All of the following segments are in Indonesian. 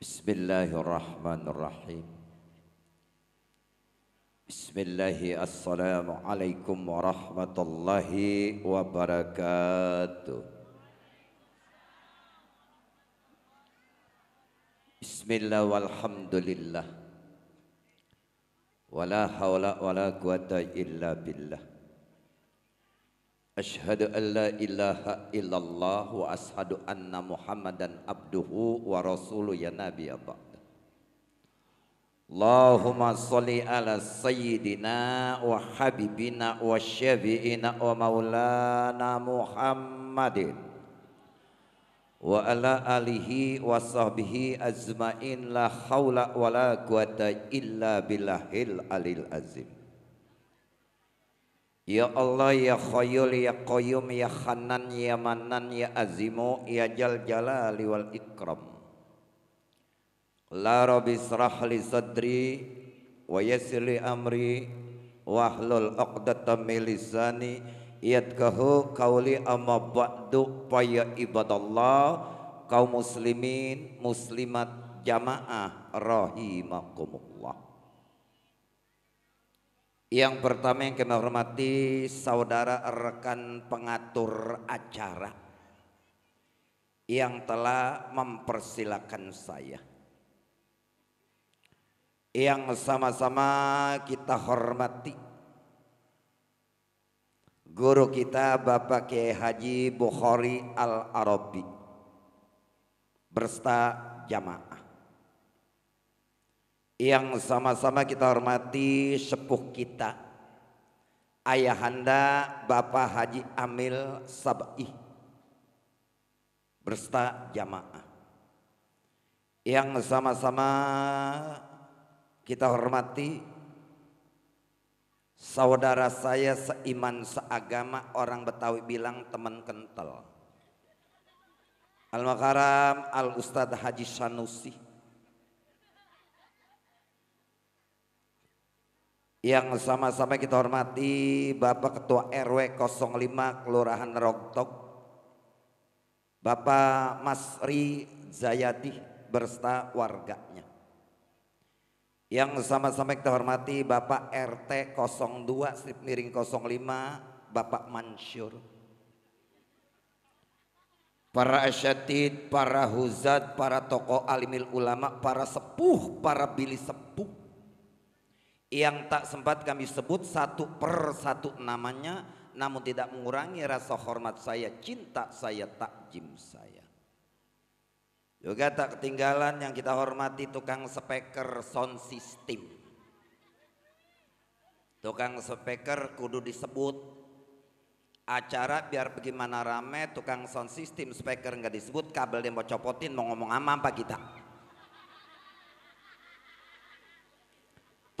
بسم الله الرحمن الرحيم بسم الله السلام عليكم ورحمة الله وبركاته بسم الله والحمد لله ولا حول ولا قوة إلا بالله Ashadu an la ilaha illallah wa ashadu anna Muhammadan abduhu wa rasuluh ya Nabi Allah. Ya Allahumma salli ala sayyidina wa habibina wa syafi'ina wa maulana Muhammadin wa ala alihi wa sahbihi azmain la hawla wa la quwata illa billahil alil azim. Ya Allah, Ya Khayul, Ya Qayyum, Ya Hanan, Ya Manan, Ya Azimu, Ya Jal Jalali wal Ikram. La Rabbi israh li sadri wa yassir amri wa hlul 'uqdatam min lisani yatkahu amma ba'du paya ibadallah kaum muslimin muslimat jamaah rahimakumullah yang pertama yang kami hormati saudara rekan pengatur acara yang telah mempersilahkan saya. Yang sama-sama kita hormati guru kita Bapak Kiai Haji Bukhari Al-Arabi bersta jamaah yang sama-sama kita hormati sepuh kita Ayahanda Bapak Haji Amil Sabai bersta jamaah yang sama-sama kita hormati saudara saya seiman seagama orang Betawi bilang teman kental Al-Makaram Al-Ustadz Haji Sanusi yang sama-sama kita hormati Bapak Ketua RW 05 Kelurahan Rogtok Bapak Masri Ri Zayati warganya yang sama-sama kita hormati Bapak RT 02 Strip Miring 05 Bapak Mansyur. Para asyatid, para huzat, para tokoh alimil ulama, para sepuh, para bili sepuh yang tak sempat kami sebut satu per satu namanya namun tidak mengurangi rasa hormat saya, cinta saya, takjim saya. Juga tak ketinggalan yang kita hormati tukang speaker sound system. Tukang speaker kudu disebut acara biar bagaimana rame tukang sound system speaker nggak disebut kabel yang mau copotin mau ngomong ama apa kita.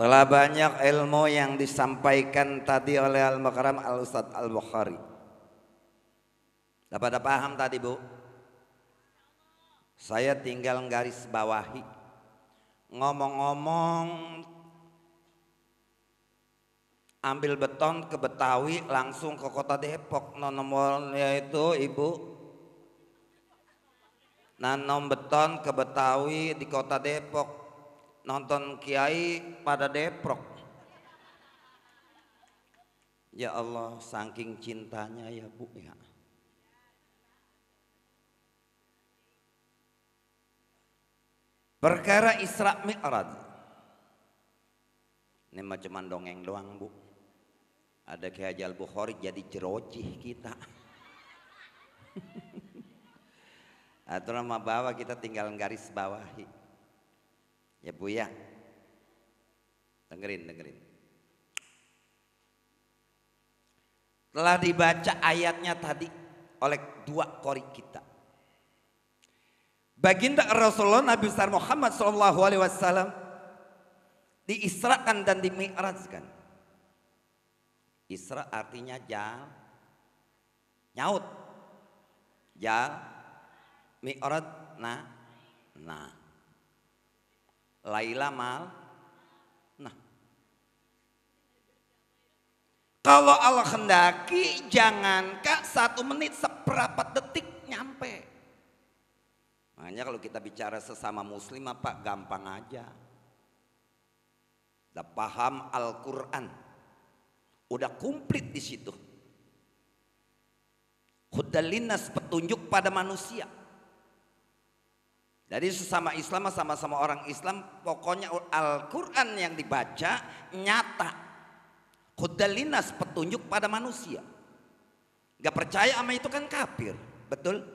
Telah banyak ilmu yang disampaikan tadi oleh Al-Makram Al-Ustaz Al-Bukhari. Dapat pada paham tadi Bu? Saya tinggal garis bawahi. Ngomong-ngomong ambil beton ke Betawi langsung ke kota Depok. nomor yaitu Ibu nanom beton ke Betawi di kota Depok nonton kiai pada Deprok. Ya Allah, saking cintanya ya Bu ya. Perkara Isra Mi'raj. Ini macam cuman dongeng doang, Bu. Ada Kiai Al Bukhari jadi jerocih kita. Atau nama bawah kita tinggal garis bawahi. Ya Bu ya. Dengerin, dengerin. Telah dibaca ayatnya tadi oleh dua kori kita. Baginda Rasulullah Nabi besar Muhammad Shallallahu Alaihi Wasallam diisrakan dan dimi'rajkan. Isra artinya jal, nyaut, jal, mi'raj, nah, nah. Laila mal. Nah. Kalau Allah hendaki kak satu menit seperempat detik nyampe. Makanya kalau kita bicara sesama muslim apa gampang aja. Udah paham Al-Quran. Udah komplit di situ. Hudalinas petunjuk pada manusia. Jadi sesama Islam sama-sama orang Islam pokoknya Al-Quran yang dibaca nyata. Kudalinas petunjuk pada manusia. Gak percaya sama itu kan kafir. Betul?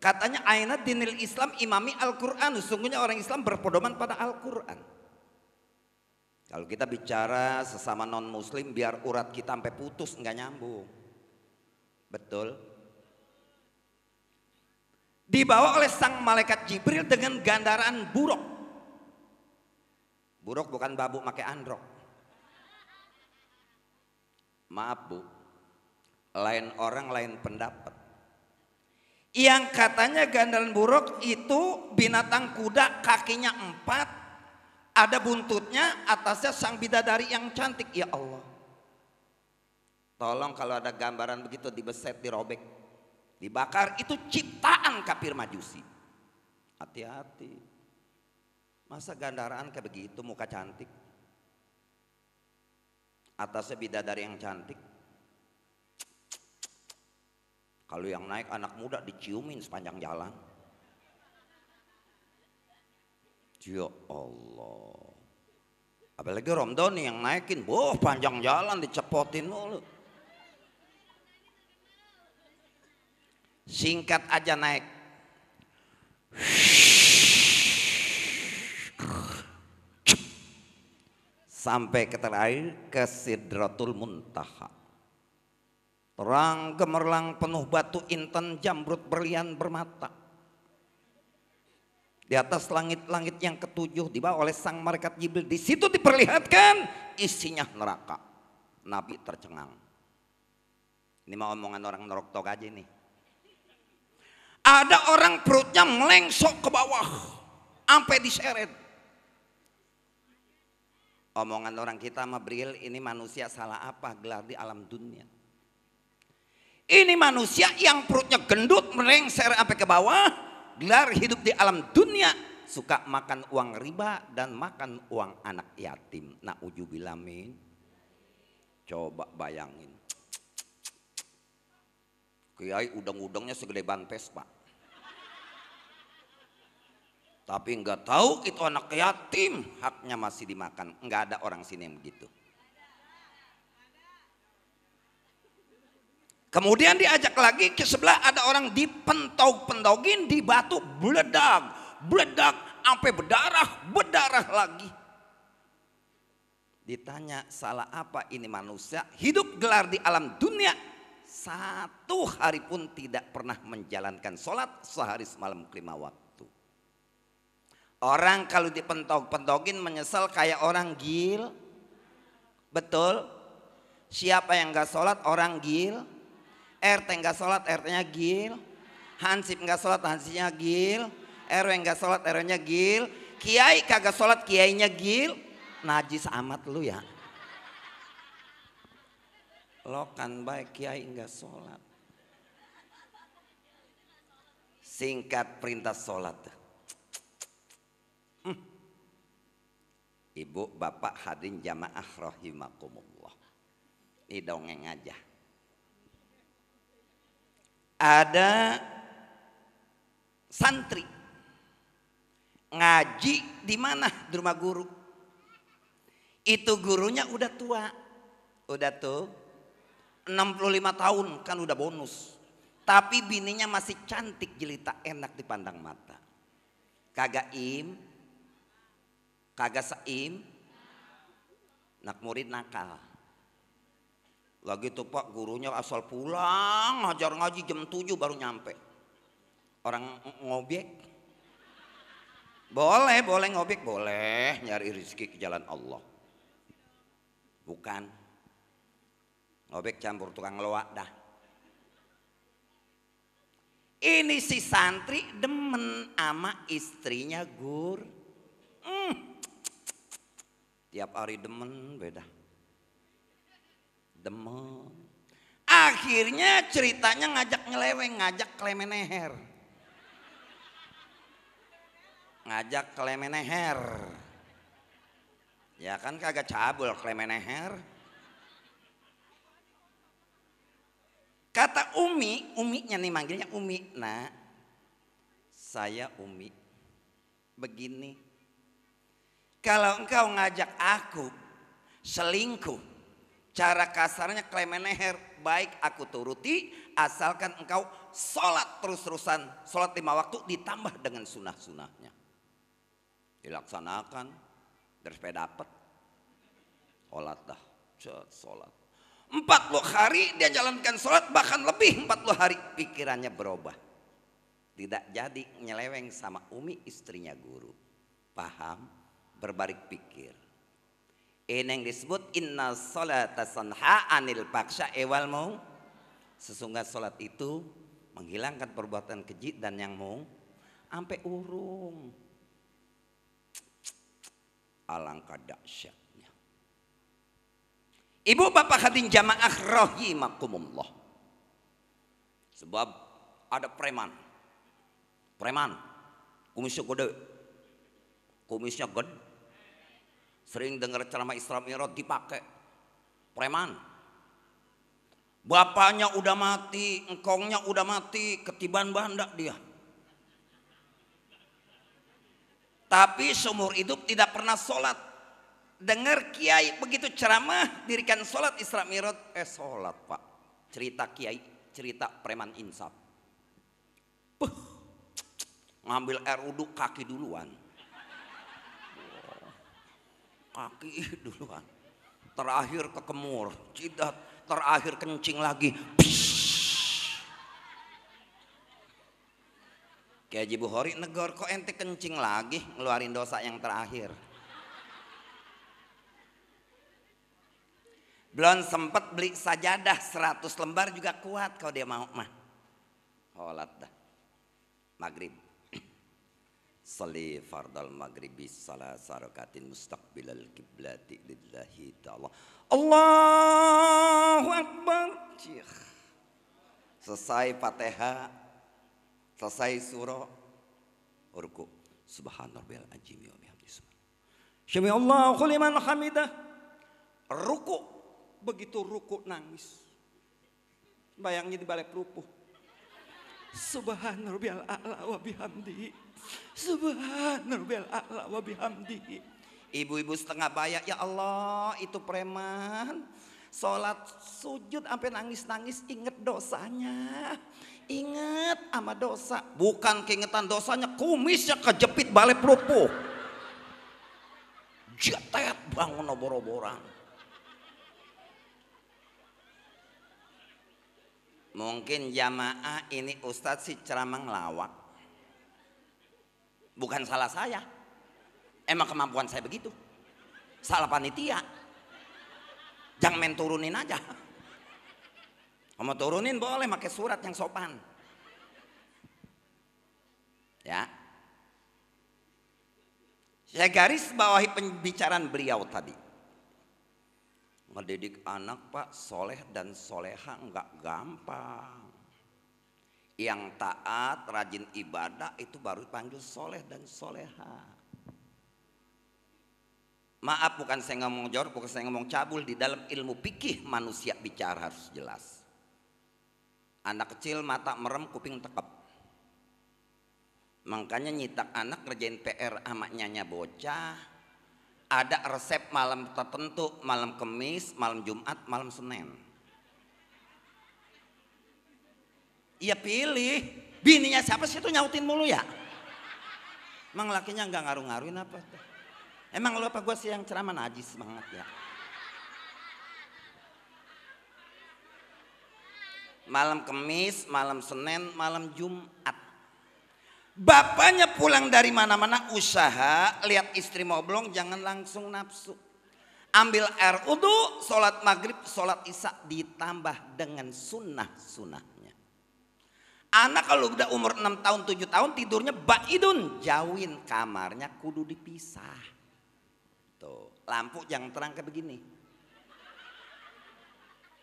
Katanya Aina dinil Islam imami Al-Quran. sungguhnya orang Islam berpedoman pada Al-Quran. Kalau kita bicara sesama non muslim biar urat kita sampai putus nggak nyambung. Betul? dibawa oleh sang malaikat Jibril dengan gandaran buruk. Buruk bukan babu pakai androk. Maaf bu, lain orang lain pendapat. Yang katanya gandaran buruk itu binatang kuda kakinya empat, ada buntutnya, atasnya sang bidadari yang cantik. Ya Allah, tolong kalau ada gambaran begitu dibeset, dirobek. Dibakar itu ciptaan kafir majusi. Hati-hati. Masa gandaraan kayak begitu muka cantik? Atasnya bidadari yang cantik. Kalau yang naik anak muda diciumin sepanjang jalan. Ya Allah. Apalagi Romdoni yang naikin, boh panjang jalan dicepotin mulu. Singkat aja naik. Sampai ke terakhir ke Sidratul Muntaha. Terang gemerlang penuh batu inten jambrut berlian bermata. Di atas langit-langit yang ketujuh dibawa oleh sang malaikat Jibril. Di situ diperlihatkan isinya neraka. Nabi tercengang. Ini mau omongan orang nerok tok aja nih. Ada orang perutnya melengsok ke bawah. Sampai diseret. Omongan orang kita sama Bril ini manusia salah apa gelar di alam dunia. Ini manusia yang perutnya gendut merengser sampai ke bawah. Gelar hidup di alam dunia. Suka makan uang riba dan makan uang anak yatim. Nah, ujubilamin, Coba bayangin. Kiai udang-udangnya segede ban Vespa. Tapi nggak tahu itu anak yatim haknya masih dimakan. Nggak ada orang sini yang begitu. Kemudian diajak lagi ke sebelah ada orang dipentau-pentauin di batu beledak, beledak sampai berdarah, berdarah lagi. Ditanya salah apa ini manusia hidup gelar di alam dunia satu hari pun tidak pernah menjalankan sholat sehari semalam kelima waktu. Orang kalau dipentog-pentogin menyesal kayak orang gil. Betul? Siapa yang gak sholat orang gil. RT gak sholat RT-nya gil. Hansip gak sholat Hansipnya gil. RW gak sholat RW-nya gil. Kiai kagak sholat kiainya gil. Najis amat lu ya lokan baik kiai enggak sholat singkat perintah sholat hmm. ibu bapak hadirin jamaah rahimakumullah ini dongeng aja ada santri ngaji di mana di rumah guru itu gurunya udah tua udah tuh 65 tahun kan udah bonus. Tapi bininya masih cantik jelita enak dipandang mata. Kagak im, kagak seim, nak murid nakal. Lagi tuh pak gurunya asal pulang ngajar ngaji jam 7 baru nyampe. Orang ngobek. Boleh, boleh ngobek, boleh nyari rezeki ke jalan Allah. Bukan Obek campur tukang loak dah. Ini si santri demen ama istrinya gur. Mm. Tiap hari demen beda. Demen. Akhirnya ceritanya ngajak ngeleweng, ngajak klemeneher. Ngajak klemeneher. Ya kan kagak cabul klemeneher. Kata Umi, Uminya nih manggilnya Umi. Nah, saya Umi. Begini. Kalau engkau ngajak aku selingkuh, cara kasarnya klemeneher, baik aku turuti asalkan engkau sholat terus-terusan. Sholat lima waktu ditambah dengan sunnah sunahnya Dilaksanakan, terus dapat. Sholat dah, sholat. Empat puluh hari dia jalankan sholat bahkan lebih empat puluh hari pikirannya berubah. Tidak jadi nyeleweng sama Umi istrinya guru. Paham? berbarik pikir. Ini yang disebut inna sholat sanha anil paksa ewal mau. Sesungguhnya sholat itu menghilangkan perbuatan keji dan yang mau. ampe urung. Alangkah dahsyat Ibu bapak hadirin jamaah rahimakumullah. Sebab ada preman. Preman. Kumisnya gede. Kumisnya gede. Sering dengar ceramah Islam Mi'raj dipakai. Preman. Bapaknya udah mati, engkongnya udah mati, ketiban bandak dia. Tapi seumur hidup tidak pernah sholat. Dengar kiai begitu ceramah dirikan sholat Isra Mirot. Eh sholat pak. Cerita kiai, cerita preman insaf. Puh, ngambil air uduk kaki duluan. Kaki duluan. Terakhir kekemur, cidat. Terakhir kencing lagi. Kayak Jibu Hori negor kok ente kencing lagi ngeluarin dosa yang terakhir. Belum sempat beli sajadah 100 lembar juga kuat kalau dia mau mah. Holat dah. Maghrib. Sali fardal maghribi salah sarakatin mustaqbilal kiblati lillahi ta'ala. Allahu Akbar. Cih. Selesai fatihah. Selesai surah. Urku. Subhanallah. Ajimi wa bihamdi. Sami Allahu liman hamidah. Ruku' Begitu ruku nangis. Bayangnya di balik rupuh. Subhanallah a'la wa bihamdi. Subhanallah a'la wa bihamdi. Ibu-ibu setengah bayak, ya Allah itu preman. Sholat sujud sampai nangis-nangis inget dosanya. Ingat sama dosa. Bukan keingetan dosanya, kumisnya kejepit balik rupuh. Jetet bangun obor-oboran. Mungkin jamaah ini Ustadz si ceramah ngelawak. Bukan salah saya. Emang kemampuan saya begitu. Salah panitia. Jangan main turunin aja. Mau turunin boleh pakai surat yang sopan. Ya. Saya garis bawahi pembicaraan beliau tadi. Ngedidik anak pak soleh dan soleha enggak gampang. Yang taat, rajin ibadah itu baru dipanggil soleh dan soleha. Maaf bukan saya ngomong jor, bukan saya ngomong cabul. Di dalam ilmu pikih manusia bicara harus jelas. Anak kecil mata merem, kuping tekep. Makanya nyitak anak kerjain PR amaknya nyanya bocah, ada resep malam tertentu, malam kemis, malam Jumat, malam Senin. Iya pilih, bininya siapa sih itu nyautin mulu ya? Emang lakinya nggak ngaruh-ngaruhin apa? Emang lu apa gue sih yang ceramah najis banget ya? Malam kemis, malam Senin, malam Jumat. Bapaknya pulang dari mana-mana usaha lihat istri moblong jangan langsung nafsu. Ambil air udu, sholat maghrib, sholat isya ditambah dengan sunnah-sunnahnya. Anak kalau udah umur 6 tahun, 7 tahun tidurnya baidun. Jauhin kamarnya kudu dipisah. Tuh, lampu jangan terang ke begini.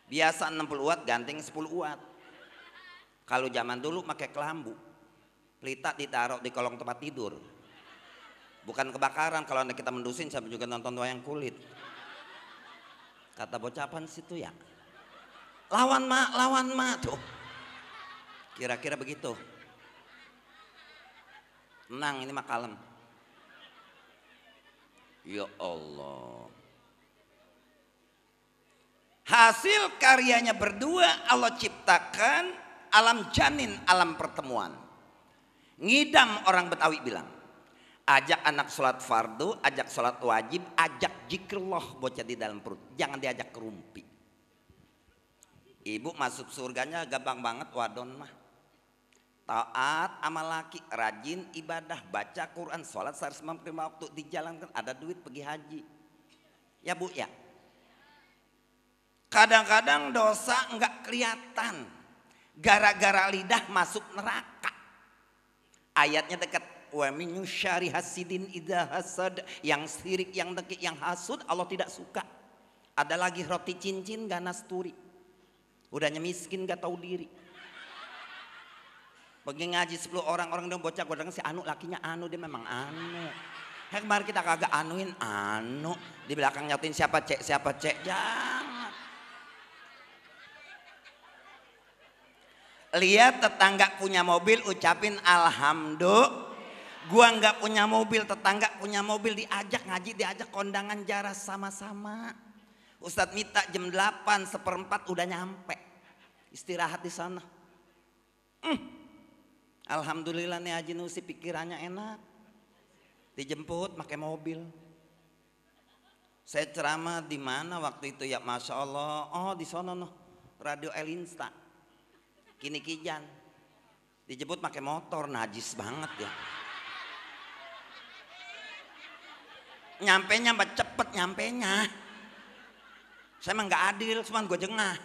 Biasa 60 watt, ganteng 10 watt. Kalau zaman dulu pakai kelambu, pelita ditaruh di kolong tempat tidur bukan kebakaran kalau anda kita mendusin sampai juga nonton wayang kulit kata bocapan situ ya lawan ma lawan ma tuh kira-kira begitu menang ini mah kalem ya Allah hasil karyanya berdua Allah ciptakan alam janin alam pertemuan Ngidam orang Betawi bilang. Ajak anak sholat fardu, ajak sholat wajib, ajak jikrullah bocah di dalam perut. Jangan diajak kerumpi. Ibu masuk surganya gampang banget wadon mah. Taat sama laki, rajin ibadah, baca Quran, sholat seharus memperima waktu dijalankan, ada duit pergi haji. Ya bu ya. Kadang-kadang dosa nggak kelihatan, gara-gara lidah masuk neraka. Ayatnya dekat. Wa min syari hasidin idza hasad. Yang sirik, yang dengki, yang hasud Allah tidak suka. Ada lagi roti cincin ganas turi Udahnya miskin gak tahu diri. Pergi ngaji 10 orang, orang dong bocah. Gue si Anu, lakinya Anu, dia memang Anu. Hek, kita kagak anuin Anu. Di belakang nyatin siapa cek, siapa cek. Jangan. Lihat tetangga punya mobil ucapin alhamdulillah. Gua nggak punya mobil, tetangga punya mobil diajak ngaji, diajak kondangan jarak sama-sama. Ustadz minta jam 8 seperempat udah nyampe. Istirahat di sana. mm. Alhamdulillah nih Haji Nusi pikirannya enak. Dijemput pakai mobil. Saya ceramah di mana waktu itu ya Masya Allah. Oh di sana noh. Radio Elinsta kini kijang dijemput pakai motor najis banget ya nyampe nya cepet nyampe nya saya emang nggak adil cuman gue jengah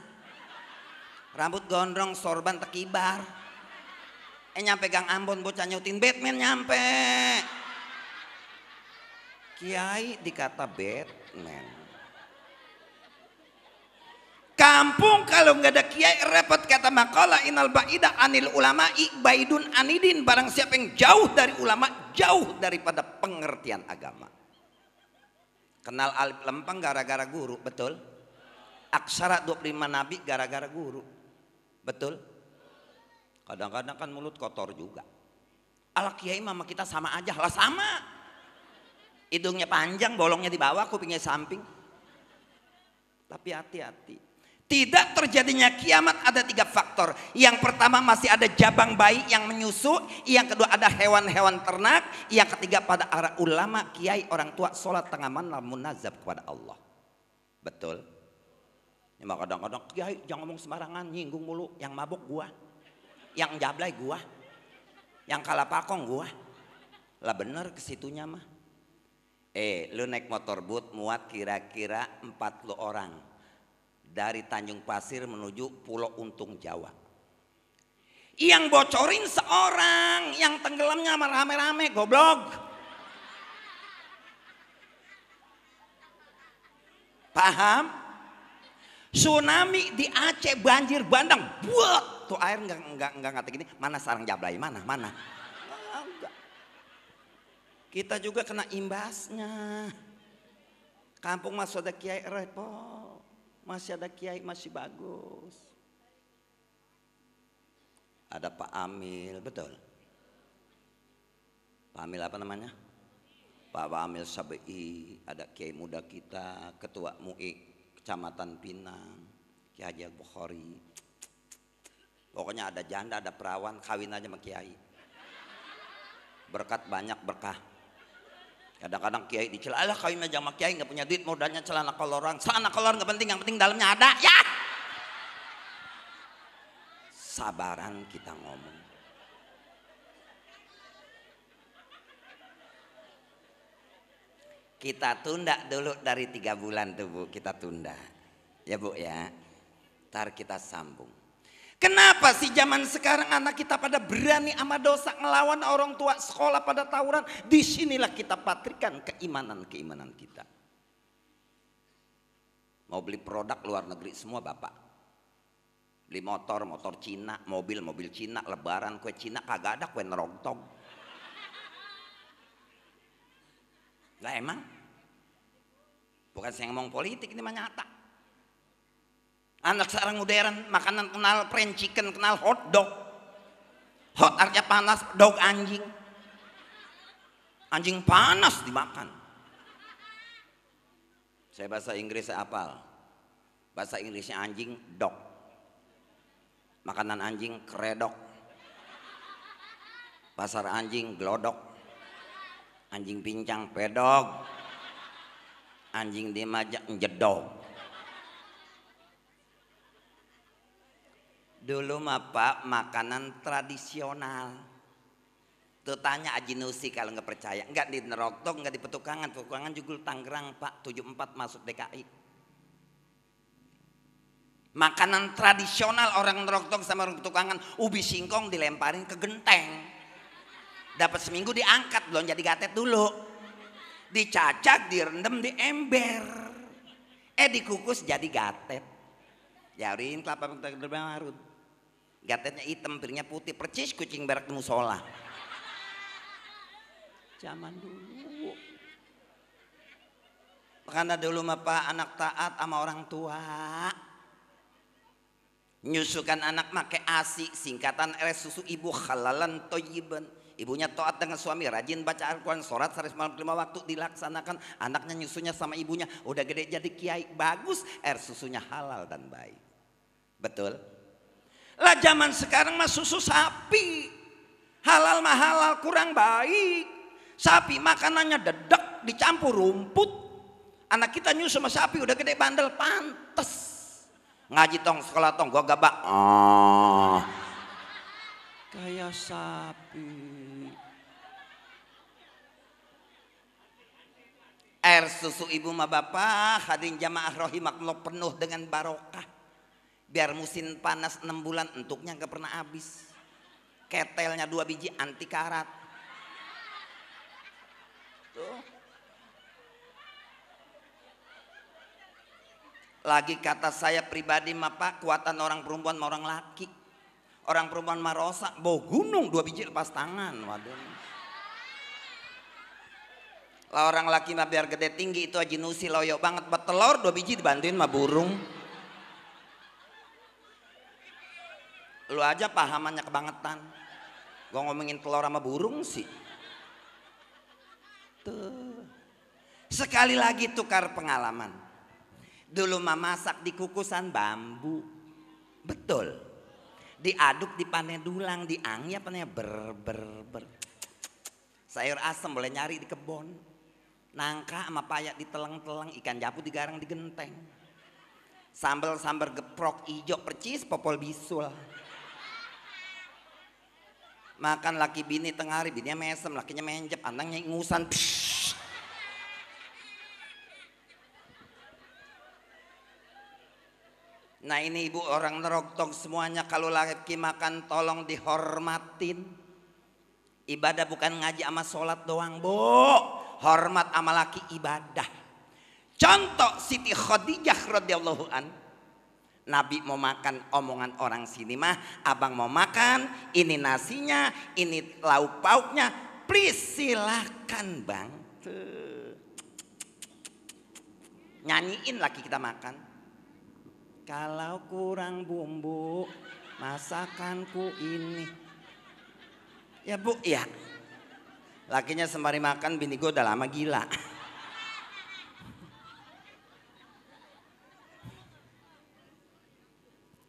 rambut gondrong sorban tekibar eh nyampe gang Ambon bocah nyutin Batman nyampe Kiai dikata Batman Kampung kalau nggak ada kiai repot kata makalah inal baida anil ulama Ibaidun anidin barang siapa yang jauh dari ulama jauh daripada pengertian agama. Kenal alif lempeng gara-gara guru, betul? Aksara 25 nabi gara-gara guru. Betul? Kadang-kadang kan mulut kotor juga. Ala kiai mama kita sama aja, lah sama. Hidungnya panjang, bolongnya di bawah, kupingnya samping. Tapi hati-hati. Tidak terjadinya kiamat ada tiga faktor. Yang pertama masih ada jabang bayi yang menyusu. Yang kedua ada hewan-hewan ternak. Yang ketiga pada arah ulama, kiai, orang tua, sholat tengah malam munazab kepada Allah. Betul? Ya, mah kadang-kadang kiai jangan ngomong sembarangan, nyinggung mulu. Yang mabuk gua. Yang jablay gua. Yang kalah pakong gua. Lah bener kesitunya mah. Eh lu naik motor but muat kira-kira 40 orang dari Tanjung Pasir menuju Pulau Untung Jawa. Yang bocorin seorang yang tenggelamnya rame-rame goblok. Paham? Tsunami di Aceh banjir bandang. Buat tuh air enggak enggak enggak ngata gini, mana sarang jablay? Mana? Mana? Kita juga kena imbasnya. Kampung Mas Kiai repot. Masih ada kiai masih bagus. Ada Pak Amil, betul. Pak Amil apa namanya? Pak Amil Sabi, ada kiai muda kita, ketua MUI Kecamatan Pinang, Kiai Haji Bukhari. Pokoknya ada janda, ada perawan, kawin aja sama kiai. Berkat banyak berkah. Kadang-kadang kiai dicela, alah kau ini jamak kiai nggak punya duit modalnya celana kolorang. Celana koloran nggak penting, yang penting dalamnya ada ya. Sabaran kita ngomong. Kita tunda dulu dari tiga bulan tuh bu, kita tunda. Ya bu ya, ntar kita sambung. Kenapa sih zaman sekarang anak kita pada berani sama dosa ngelawan orang tua sekolah pada tawuran? Di Disinilah kita patrikan keimanan-keimanan kita. Mau beli produk luar negeri semua bapak. Beli motor, motor Cina, mobil, mobil Cina, lebaran kue Cina kagak ada kue nerongtong. Lah emang? Bukan saya ngomong politik ini mah nyata. Anak sekarang modern, makanan kenal French chicken, kenal hot dog. Hot artinya panas, dog anjing. Anjing panas dimakan. Saya bahasa Inggris saya apal. Bahasa Inggrisnya anjing dog. Makanan anjing kredok. Pasar anjing glodok. Anjing pincang pedog. Anjing dimajak jedog. Dulu mah Pak makanan tradisional. Tuh tanya Aji Nusi kalau nggak percaya. Nggak di Nerokto, nggak di Petukangan. Petukangan Jugul Tangerang Pak, 74 masuk DKI. Makanan tradisional orang Nerokto sama orang Petukangan. Ubi singkong dilemparin ke genteng. Dapat seminggu diangkat, belum jadi gatet dulu. Dicacak, direndam di ember. Eh dikukus jadi gatet. Jarin kelapa mentah marut. Gatetnya hitam, piringnya putih, percis kucing berak di musola. Zaman dulu. Karena dulu apa anak taat sama orang tua. Nyusukan anak make ASI, singkatan R susu ibu halalan toyiban. Ibunya toat dengan suami, rajin baca Al-Quran, malam terima waktu dilaksanakan. Anaknya nyusunya sama ibunya, udah gede jadi kiai, bagus. air susunya halal dan baik. Betul? Lah zaman sekarang mah susu sapi. Halal mah halal kurang baik. Sapi makanannya dedek dicampur rumput. Anak kita nyusu sama sapi udah gede bandel pantes. Ngaji tong sekolah tong gua gabak. Oh. Kayak sapi. Air susu ibu ma bapak hadirin jamaah rohimak penuh dengan barokah. Biar musim panas 6 bulan entuknya gak pernah habis. Ketelnya dua biji anti karat. Tuh. Lagi kata saya pribadi mah pak, kuatan orang perempuan sama orang laki. Orang perempuan mah rosak, bau gunung dua biji lepas tangan. Waduh. Lah orang laki mah biar gede tinggi itu aja nusi loyo banget. Betelor dua biji dibantuin mah burung. Lu aja pahamannya kebangetan. Gua ngomongin telur sama burung sih. Tuh. Sekali lagi tukar pengalaman. Dulu mama masak di kukusan bambu. Betul. Diaduk di panen dulang, apa namanya ber ber ber. Sayur asem boleh nyari di kebun. Nangka sama payak di teleng teleng ikan japu digarang genteng. sambal sambal geprok ijo percis popol bisul makan laki bini tengah hari bininya mesem lakinya menjep anaknya ingusan nah ini ibu orang neroktok semuanya kalau laki makan tolong dihormatin ibadah bukan ngaji sama sholat doang bu hormat sama laki ibadah contoh Siti Khadijah radhiyallahu anha Nabi mau makan omongan orang sini mah, abang mau makan, ini nasinya, ini lauk pauknya. Please silahkan bang. Nyanyiin lagi kita makan. Kalau kurang bumbu masakanku ini. Ya bu, ya. Lakinya sembari makan bini gue udah lama gila.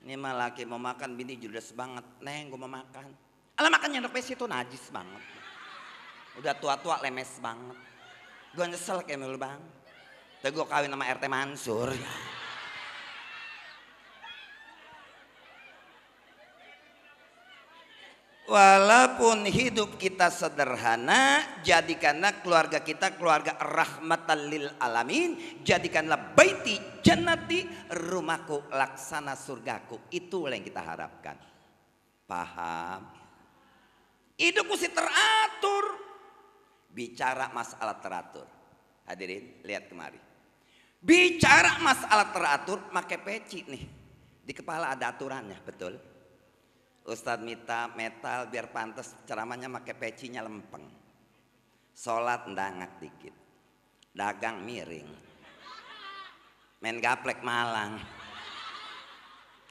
Ini mah laki mau makan bini judes banget. Neng gue mau makan. Alah makan nyendok pes itu najis banget. Udah tua-tua lemes banget. Gue nyesel kayak mulu bang. Tapi gue kawin sama RT Mansur. Ya. Walaupun hidup kita sederhana, jadikanlah keluarga kita keluarga rahmatan lil alamin. Jadikanlah baiti jenati rumahku laksana surgaku. Itu yang kita harapkan. Paham? Hidup mesti teratur. Bicara masalah teratur. Hadirin, lihat kemari. Bicara masalah teratur, pakai peci nih. Di kepala ada aturannya, betul? Ustadz Mita metal biar pantas ceramahnya pakai pecinya lempeng. Sholat ndangak dikit. Dagang miring. Main gaplek malang.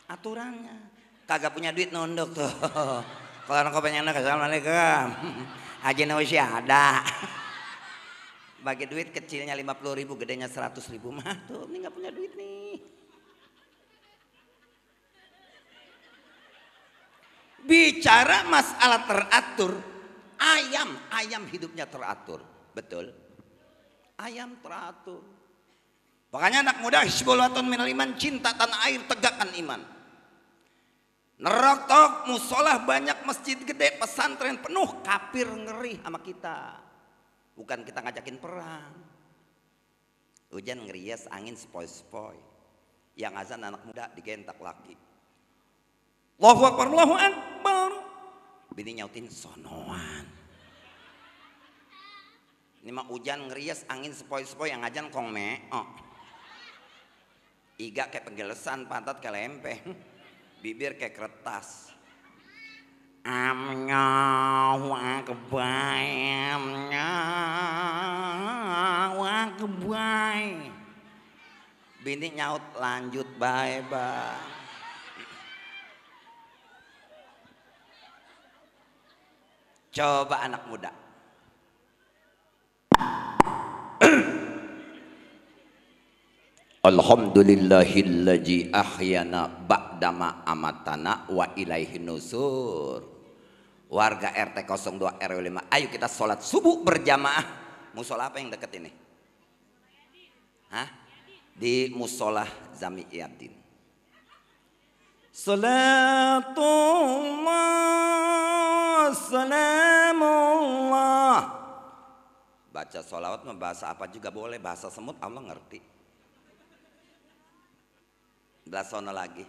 Aturannya. Kagak punya duit nunduk tuh. Kalau orang kopenya nunduk, Assalamualaikum. Haji Nusya ada. Bagi duit kecilnya 50 ribu, gedenya 100 ribu. Mah tuh, ini gak punya duit nih. Bicara masalah teratur, ayam, ayam hidupnya teratur. Betul. Ayam teratur. Makanya anak muda hisbulatun minal iman, cinta tanah air, tegakkan iman. Nerotok, musolah banyak, masjid gede, pesantren penuh, kapir ngeri sama kita. Bukan kita ngajakin perang. Hujan ngerias, angin sepoi-sepoi. Yang azan anak muda digentak lagi. Allahu Akbar, Allahu Akbar. Bini nyautin sonoan. Ini mah hujan ngerias, angin sepoi-sepoi yang ngajan kong me. Oh. Iga kayak penggelesan, pantat kayak lempe. Bibir kayak kertas. Amnyaw akbay, amnyaw akbay. Bini nyaut lanjut, bye-bye. Coba anak muda. Alhamdulillahilladzi ahyana ba'dama amatana wa ilaihi nusur. Warga RT 02 RW 5, ayo kita sholat subuh berjamaah. Musola apa yang deket ini? Hah? Di musola Zami Yadin. Salatullah, salamullah. Baca sholawat bahasa apa juga boleh, bahasa semut Allah ngerti. sana lagi.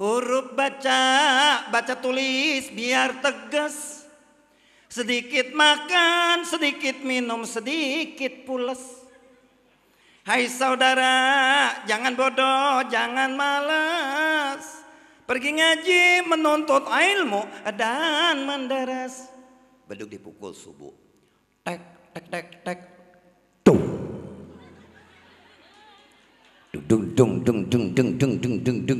Huruf baca, baca tulis biar tegas. Sedikit makan, sedikit minum, sedikit pulas. Hai saudara, jangan bodoh, jangan malas. Pergi ngaji, menuntut ilmu dan menderes. Beduk dipukul subuh. Tek, tek, tek, tek. Dung. Dung, dung, dung, dung, dung, dung, dung, dung, dung,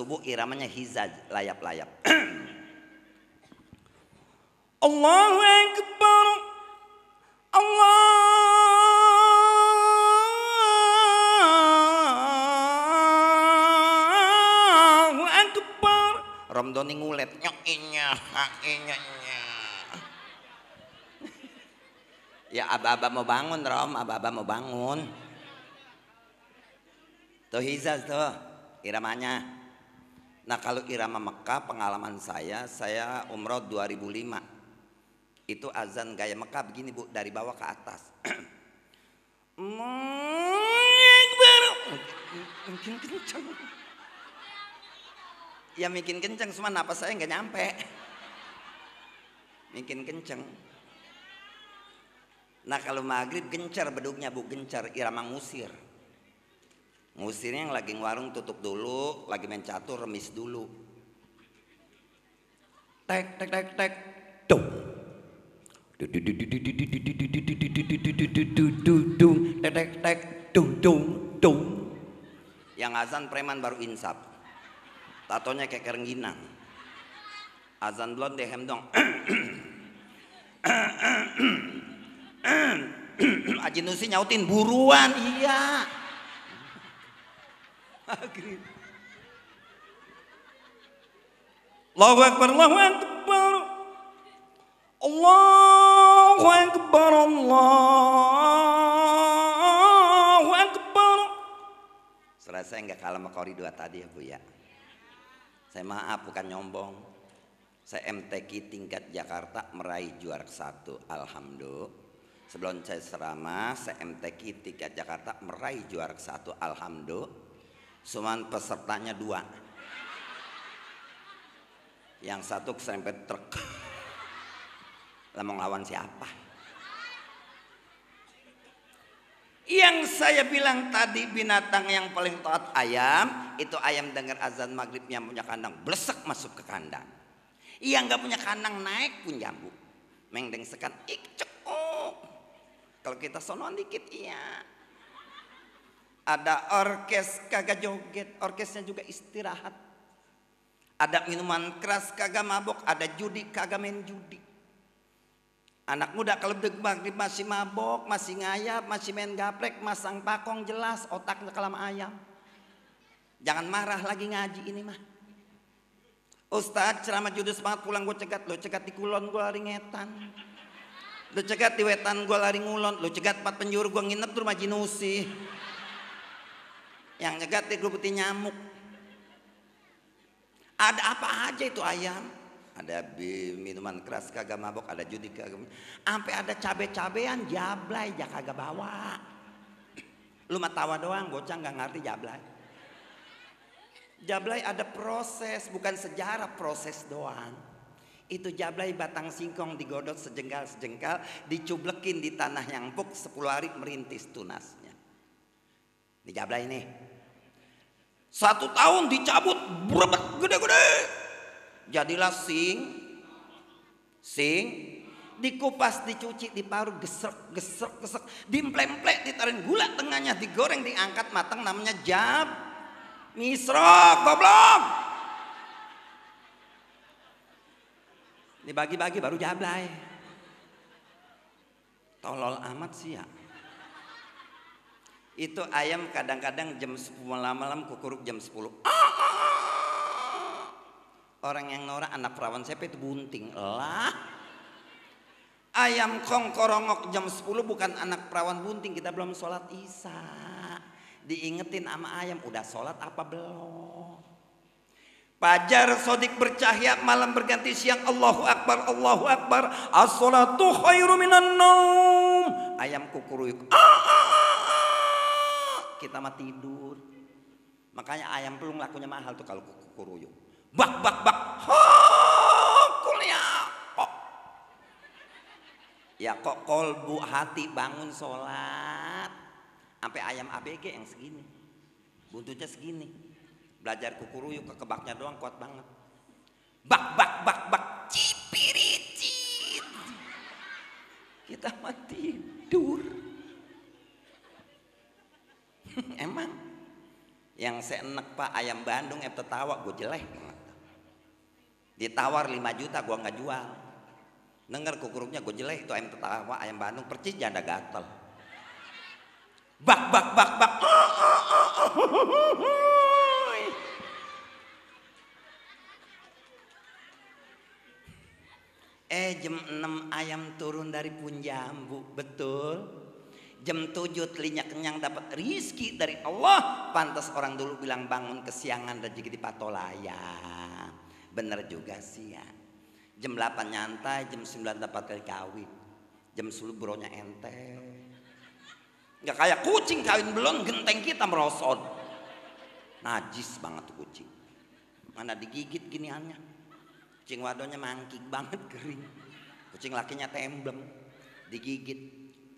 subuh iramanya hizaj layap-layap. Allahu Akbar. Allahu Akbar. Ramdoni ngulet nyok inya inya. Ya aba-aba mau bangun Rom, aba-aba mau bangun. Tuh hizaz tuh iramanya. Nah kalau irama Mekah pengalaman saya, saya umroh 2005. Itu azan gaya Mekah begini bu, dari bawah ke atas. Mungkin kenceng. Ya mungkin kenceng, cuma apa saya nggak nyampe. Mungkin kenceng. Nah kalau maghrib gencar beduknya bu, gencar irama musir. Ngusirnya yang lagi warung tutup dulu, lagi main catur remis dulu. Tek tek tek tek. Dong. Yang azan preman baru insap. Tatonya kayak kerengginang. Azan deh hem dong. Aji nyautin buruan iya maghrib. Allahu Akbar, Allahu Akbar. Allahu Akbar, Allahu Akbar. Surah saya nggak kalah sama kori dua tadi ya Bu ya. Saya maaf bukan nyombong. Saya MTQ tingkat Jakarta meraih juara satu. Alhamdulillah. Sebelum saya seramah, saya MTQ tingkat Jakarta meraih juara satu. Alhamdulillah cuman pesertanya dua yang satu keserempet truk mau lawan siapa yang saya bilang tadi binatang yang paling taat ayam itu ayam dengar azan maghribnya punya kandang blesek masuk ke kandang yang nggak punya kandang naik pun jambu mengdeng sekan ik cekuk oh. kalau kita sonon dikit iya ada orkes kagak joget, orkesnya juga istirahat. Ada minuman keras kagak mabok, ada judi kagak main judi. Anak muda kalau maghrib masih mabok, masih ngayap, masih main gaplek, masang pakong jelas otaknya kalam ayam. Jangan marah lagi ngaji ini mah. Ustadz ceramah judul semangat pulang gue cegat lo cegat di kulon gue lari ngetan lo cegat di wetan gue lari ngulon lo cegat empat penjuru gue nginep di rumah jinusi yang nyegat putih nyamuk. Ada apa aja itu ayam? Ada minuman keras kagak mabok, ada judi kagak. Sampai ada cabe-cabean jablay ya kagak bawa. Lu mah tawa doang, bocah nggak ngerti jablay. Jablay ada proses, bukan sejarah proses doang. Itu jablay batang singkong digodot sejengkal-sejengkal, dicublekin di tanah yang empuk, 10 hari merintis tunasnya. Ini jablay nih, satu tahun dicabut, berebet gede-gede. Jadilah sing, sing, dikupas, dicuci, diparut, gesek, gesek, gesek, dimplemplek, ditarin gula tengahnya, digoreng, diangkat matang, namanya jab, misro goblok. Dibagi-bagi baru jablay. Ya. Tolol amat sih ya. Itu ayam kadang-kadang jam 10 malam-malam kukuruk jam 10. Orang yang norak anak perawan saya itu bunting. Lah. Ayam kongkorongok jam 10 bukan anak perawan bunting. Kita belum sholat isya. Diingetin sama ayam. Udah sholat apa belum? Pajar sodik bercahaya malam berganti siang Allahu Akbar Allahu Akbar As-salatu khairu minan naum Ayam kukuruyuk ah, ah, ah kita mah tidur. Makanya ayam pelung lakunya mahal tuh kalau kukuruyuk. Bak bak bak. kuliah kok. Ya kok kolbu hati bangun sholat. Sampai ayam ABG yang segini. Buntutnya segini. Belajar kukuruyung ke kebaknya doang kuat banget. Bak bak bak bak cipiricit. Kita mah tidur. Emang yang saya enak pak ayam Bandung yang tertawa gue jelek banget. Ditawar 5 juta gue nggak jual. Dengar kukuruknya gue jelek itu ayam tertawa ayam Bandung percis janda gatel. Bak bak bak bak. Eh jam 6 ayam turun dari punjambu, betul? Jam 7 telinga kenyang dapat rizki dari Allah. Pantas orang dulu bilang bangun kesiangan rezeki di patolaya. Bener juga sih ya. Jam delapan nyantai, jam sembilan dapat kali kawin. Jam sepuluh bronya ente nggak kayak kucing kawin belum genteng kita merosot. Najis banget tuh kucing. Mana digigit giniannya. Kucing wadonya mangkik banget kering. Kucing lakinya temblem digigit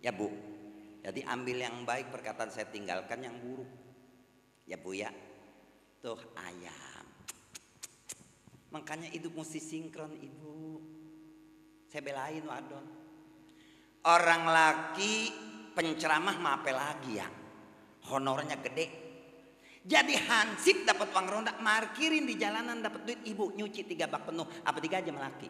Ya Bu, jadi ambil yang baik perkataan saya tinggalkan yang buruk. Ya Bu ya, tuh ayam. Makanya itu mesti sinkron Ibu. Saya belain wadon. Orang laki penceramah mape lagi ya. Honornya gede. Jadi hansip dapat uang ronda, markirin di jalanan dapat duit ibu nyuci tiga bak penuh, apa tiga aja melaki.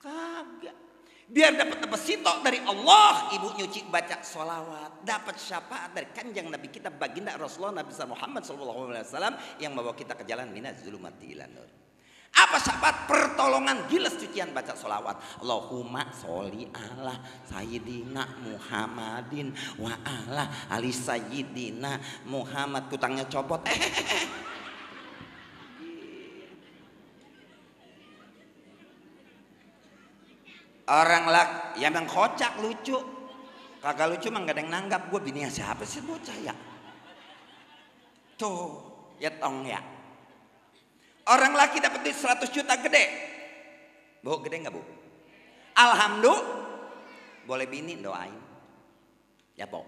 Kagak. Biar dapat apa sitok dari Allah, ibu nyuci baca sholawat dapat syafaat dari kanjang Nabi kita baginda Rasulullah Nabi Muhammad SAW yang membawa kita ke jalan minat zulumati ilanur Apa syafaat pertolongan gilas cucian baca solawat. Allahumma soli ala sayyidina Muhammadin wa ala ali sayyidina Muhammad. Kutangnya copot. Orang lak ya memang kocak lucu. Kagak lucu mah gak ada yang nanggap. Gue bini yang siapa sih bocah ya? Tuh, ya tong ya. Orang laki dapat duit 100 juta gede. Bu, gede nggak bu? Alhamdulillah. Boleh bini doain. Ya bu.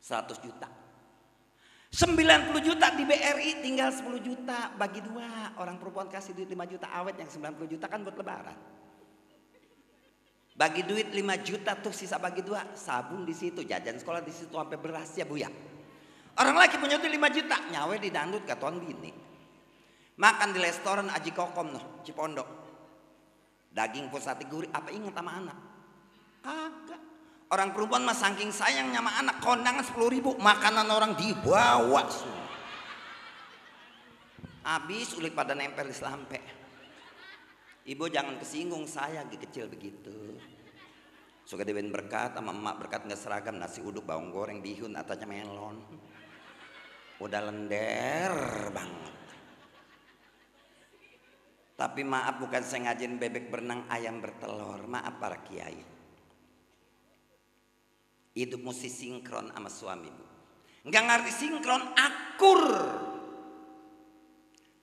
100 juta. 90 juta di BRI tinggal 10 juta bagi dua orang perempuan kasih duit 5 juta awet yang 90 juta kan buat lebaran bagi duit 5 juta tuh sisa bagi dua, sabun di situ, jajan sekolah di situ sampai beras ya Bu ya. Orang lagi punya duit 5 juta, nyawe di dangdut katuan bini. Makan di restoran Aji Kokom noh, Cipondok. Daging pun sate gurih, apa ingat sama anak? Kagak. Orang perempuan mah saking sayangnya sama anak kondangan 10 ribu makanan orang dibawa semua. Habis ulik pada nempel di selampe. Ibu jangan kesinggung saya kecil begitu. Suka dewan berkat sama emak berkat nggak seragam nasi uduk bawang goreng bihun atasnya melon. Udah lender banget. Tapi maaf bukan saya ngajin bebek berenang ayam bertelur. Maaf para kiai. Hidup mesti sinkron sama suami bu. Nggak ngerti sinkron akur.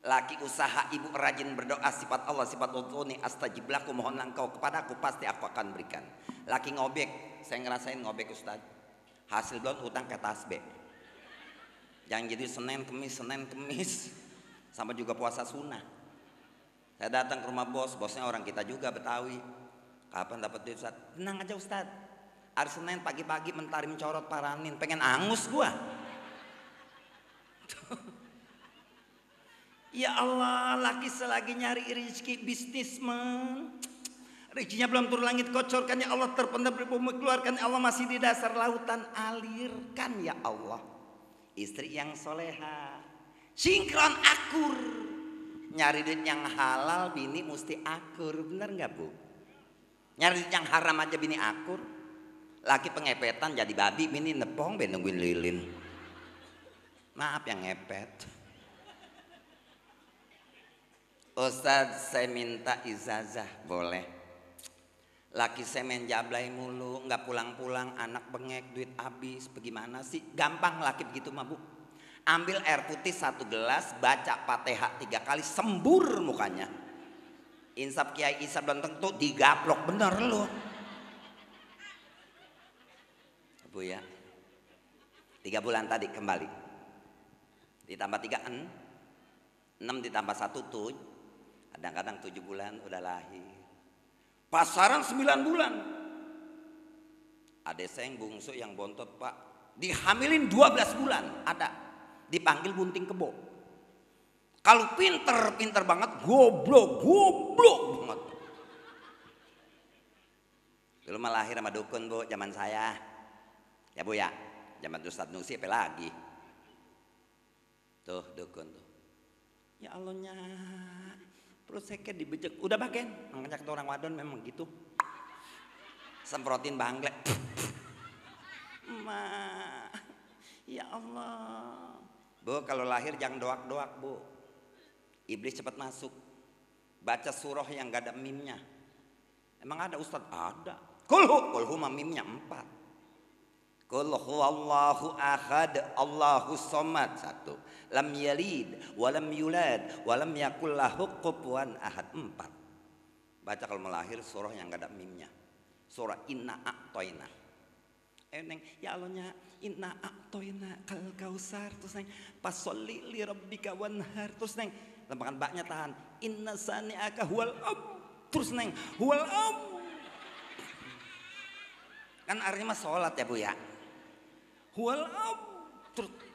Laki usaha ibu rajin berdoa sifat Allah sifat utuni astajib laku mohon langkau kepada aku, pasti aku akan berikan. Laki ngobek, saya ngerasain ngobek Ustaz. Hasil don utang ke tasbih. Yang jadi Senin Kemis Senin Kemis sama juga puasa sunnah. Saya datang ke rumah bos, bosnya orang kita juga Betawi. Kapan dapat duit Ustaz? Tenang aja Ustaz. Hari Senin pagi-pagi mentari mencorot paranin, pengen angus gua. Ya Allah, laki selagi nyari rezeki bisnismen. Rezekinya belum turun langit kocorkan ya Allah terpendam di bumi keluarkan ya Allah masih di dasar lautan alirkan ya Allah istri yang soleha sinkron akur nyari duit yang halal bini mesti akur bener nggak bu nyari duit yang haram aja bini akur laki pengepetan jadi babi bini nepong ben lilin maaf yang ngepet Ustaz saya minta izazah boleh Laki saya main jablay mulu, nggak pulang-pulang, anak bengek, duit habis, bagaimana sih? Gampang laki begitu mabuk. Ambil air putih satu gelas, baca pateha tiga kali, sembur mukanya. Insap Kiai Isa belum tentu digaplok bener lu. Bu ya, tiga bulan tadi kembali. Ditambah tiga en, enam ditambah satu tujuh, Kadang-kadang tujuh bulan udah lahir. Pasaran sembilan bulan. Ada seng bungsu yang bontot pak. Dihamilin dua belas bulan. Ada. Dipanggil bunting kebo. Kalau pinter, pinter banget. Goblok, goblok banget. Dulu melahir sama dukun bu, zaman saya. Ya bu ya, zaman Ustadz Nusi apa lagi? Tuh dukun tuh. Ya Allahnya Terus saya dibejek, udah bagian. Makanya kata orang wadon memang gitu. Semprotin banglek. Ma, ya Allah. Bu, kalau lahir jangan doak-doak, Bu. Iblis cepat masuk. Baca surah yang gak ada mimnya. Emang ada Ustadz? Ada. Kulhu, kulhu mah mimnya empat. Qul huwallahu ahad Allahu somad satu Lam yalid Walam yulad Walam yakullahu kupuan ahad Empat Baca kalau melahir surah yang gak ada mimnya Surah inna aktoina Eh neng ya Allah nya inna aktoina kal kausar Terus neng pasolli li rabbika wanhar Terus neng Lempakan baknya tahan Inna sani'aka huwal ab Terus neng huwal ab Kan artinya sholat ya bu ya Wal ab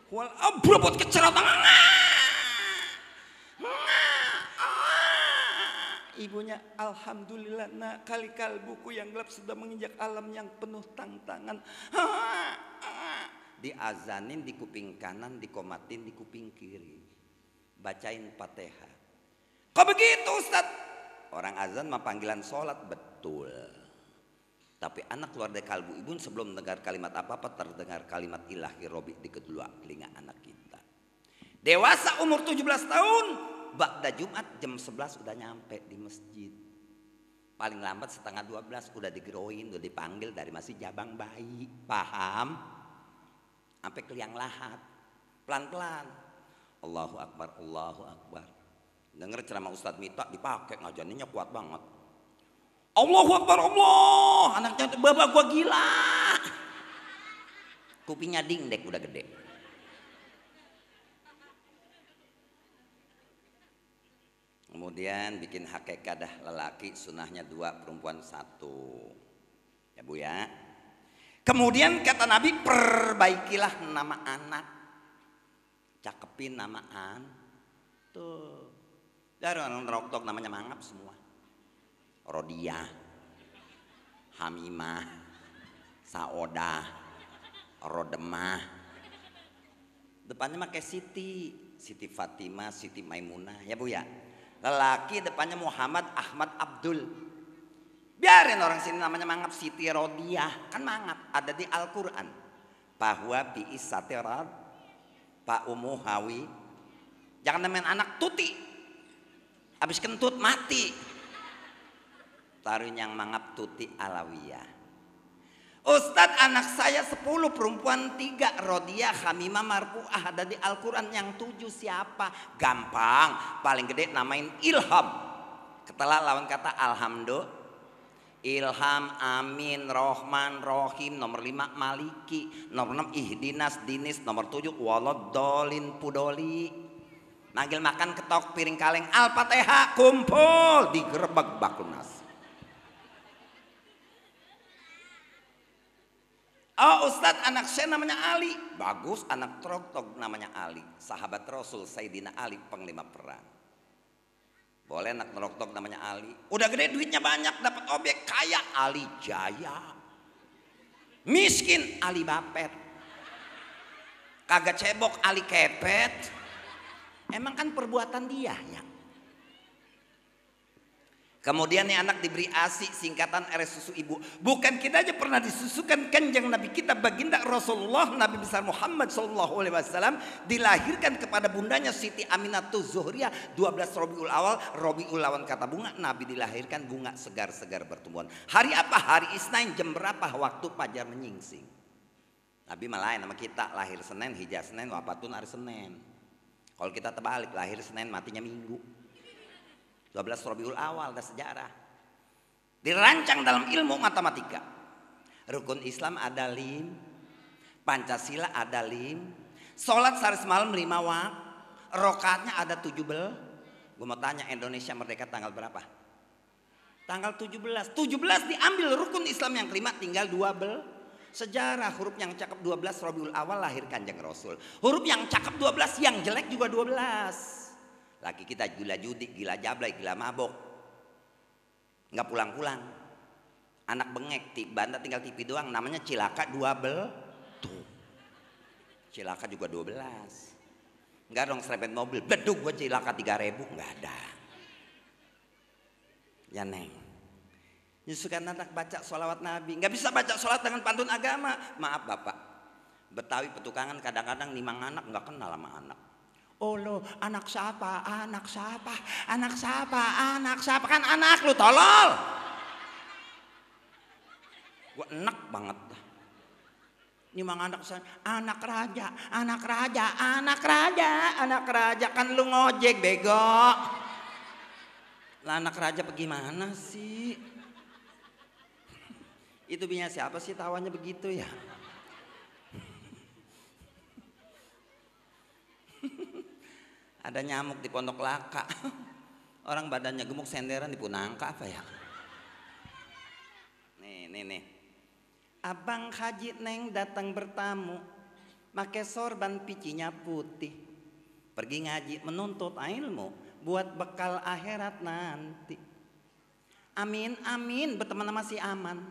wal abrobot kecerot. Ibunya alhamdulillah nak kali buku yang gelap sudah menginjak alam yang penuh tantangan. di azanin di kuping kanan, di dikomatin di kuping kiri. Bacain Fatihah. Kok begitu Ustaz? Orang azan mah panggilan solat betul. Tapi anak keluar dari kalbu ibu sebelum mendengar kalimat apa-apa terdengar kalimat ilahi robi di kedua telinga anak kita. Dewasa umur 17 tahun, bakda Jumat jam 11 udah nyampe di masjid. Paling lambat setengah 12 udah digeroin, udah dipanggil dari masih jabang bayi. Paham? Sampai ke liang lahat. Pelan-pelan. Allahu Akbar, Allahu Akbar. Dengar ceramah Ustadz Mita dipakai ngajarinnya kuat banget Allahu Akbar Allah. Anaknya bapak gua gila. Kupingnya dek udah gede. Kemudian bikin dah lelaki sunahnya dua perempuan satu. Ya Bu ya. Kemudian kata Nabi perbaikilah nama anak. Cakepin nama an. Tuh. Dari orang rok namanya mangap semua. Rodia Hamimah Saoda Rodemah depannya pakai Siti Siti Fatimah Siti Maimunah ya Bu ya lelaki depannya Muhammad Ahmad Abdul biarin orang sini namanya mangap Siti Rodiah, kan mangap ada di Al-Quran bahwa di isatirat Pak Umu Hawi jangan nemen anak tuti habis kentut mati yang mangap tuti alawiyah Ustadz anak saya sepuluh perempuan tiga Rodia Hamimah Marfuah ada di al yang tujuh siapa? Gampang paling gede namain Ilham ketelah lawan kata Alhamdulillah Ilham, Amin, Rohman, Rohim, nomor lima Maliki, nomor 6 Ihdinas, Dinis, nomor tujuh Walod, Dolin, Pudoli. Manggil makan ketok piring kaleng al kumpul di gerbek Bakunas. Oh Ustadz anak saya namanya Ali. Bagus anak trok namanya Ali. Sahabat Rasul Sayyidina Ali penglima perang. Boleh anak trok namanya Ali. Udah gede duitnya banyak dapat objek kaya Ali Jaya. Miskin Ali Bapet. Kagak cebok Ali Kepet. Emang kan perbuatan dia ya. Kemudian yang anak diberi ASI singkatan RS susu ibu. Bukan kita aja pernah disusukan kanjeng Nabi kita baginda Rasulullah Nabi besar Muhammad Shallallahu alaihi wasallam dilahirkan kepada bundanya Siti Aminatul Zuhriya 12 Rabiul Awal Rabiul Awal kata bunga Nabi dilahirkan bunga segar-segar bertumbuhan. Hari apa? Hari Isnin jam berapa waktu fajar menyingsing. Nabi malah, nama kita lahir Senin hijaz Senin wafatun hari Senin. Kalau kita terbalik lahir Senin matinya Minggu. 12 Rabiul Awal dan sejarah. Dirancang dalam ilmu matematika. Rukun Islam ada lim, Pancasila ada lim, sholat sehari malam lima wak, rokatnya ada tujuh bel, Gue mau tanya Indonesia merdeka tanggal berapa? Tanggal 17. 17 diambil rukun Islam yang kelima tinggal dua bel, Sejarah huruf yang cakep 12 Rabiul Awal lahir Kanjeng Rasul. Huruf yang cakep 12 yang jelek juga 12. Laki kita gila judi, gila jablay, gila mabok. Nggak pulang-pulang. Anak bengek, banta tinggal TV doang. Namanya cilaka dua bel. Tuh. Cilaka juga dua belas. Enggak dong serepet mobil. Beduk gue cilaka tiga ribu. Enggak ada. Ya neng. Nyusukan anak baca sholawat Nabi. Enggak bisa baca sholawat dengan pantun agama. Maaf bapak. Betawi petukangan kadang-kadang nimang anak nggak kenal sama anak Olo, oh, anak siapa? Anak siapa? Anak siapa? Anak siapa? Kan anak lu tolol. Gue enak banget. Ini mang anak saya, anak raja, anak raja, anak raja, anak raja kan lu ngojek bego. Lah anak raja bagaimana sih? Itu punya siapa sih tawanya begitu ya? Ada nyamuk di Pondok Laka. Orang badannya gemuk senderan di Punangka apa ya? Nih, nih, nih. Abang Haji Neng datang bertamu, pakai sorban picinya putih. Pergi ngaji menuntut ilmu buat bekal akhirat nanti. Amin amin berteman sama si Aman.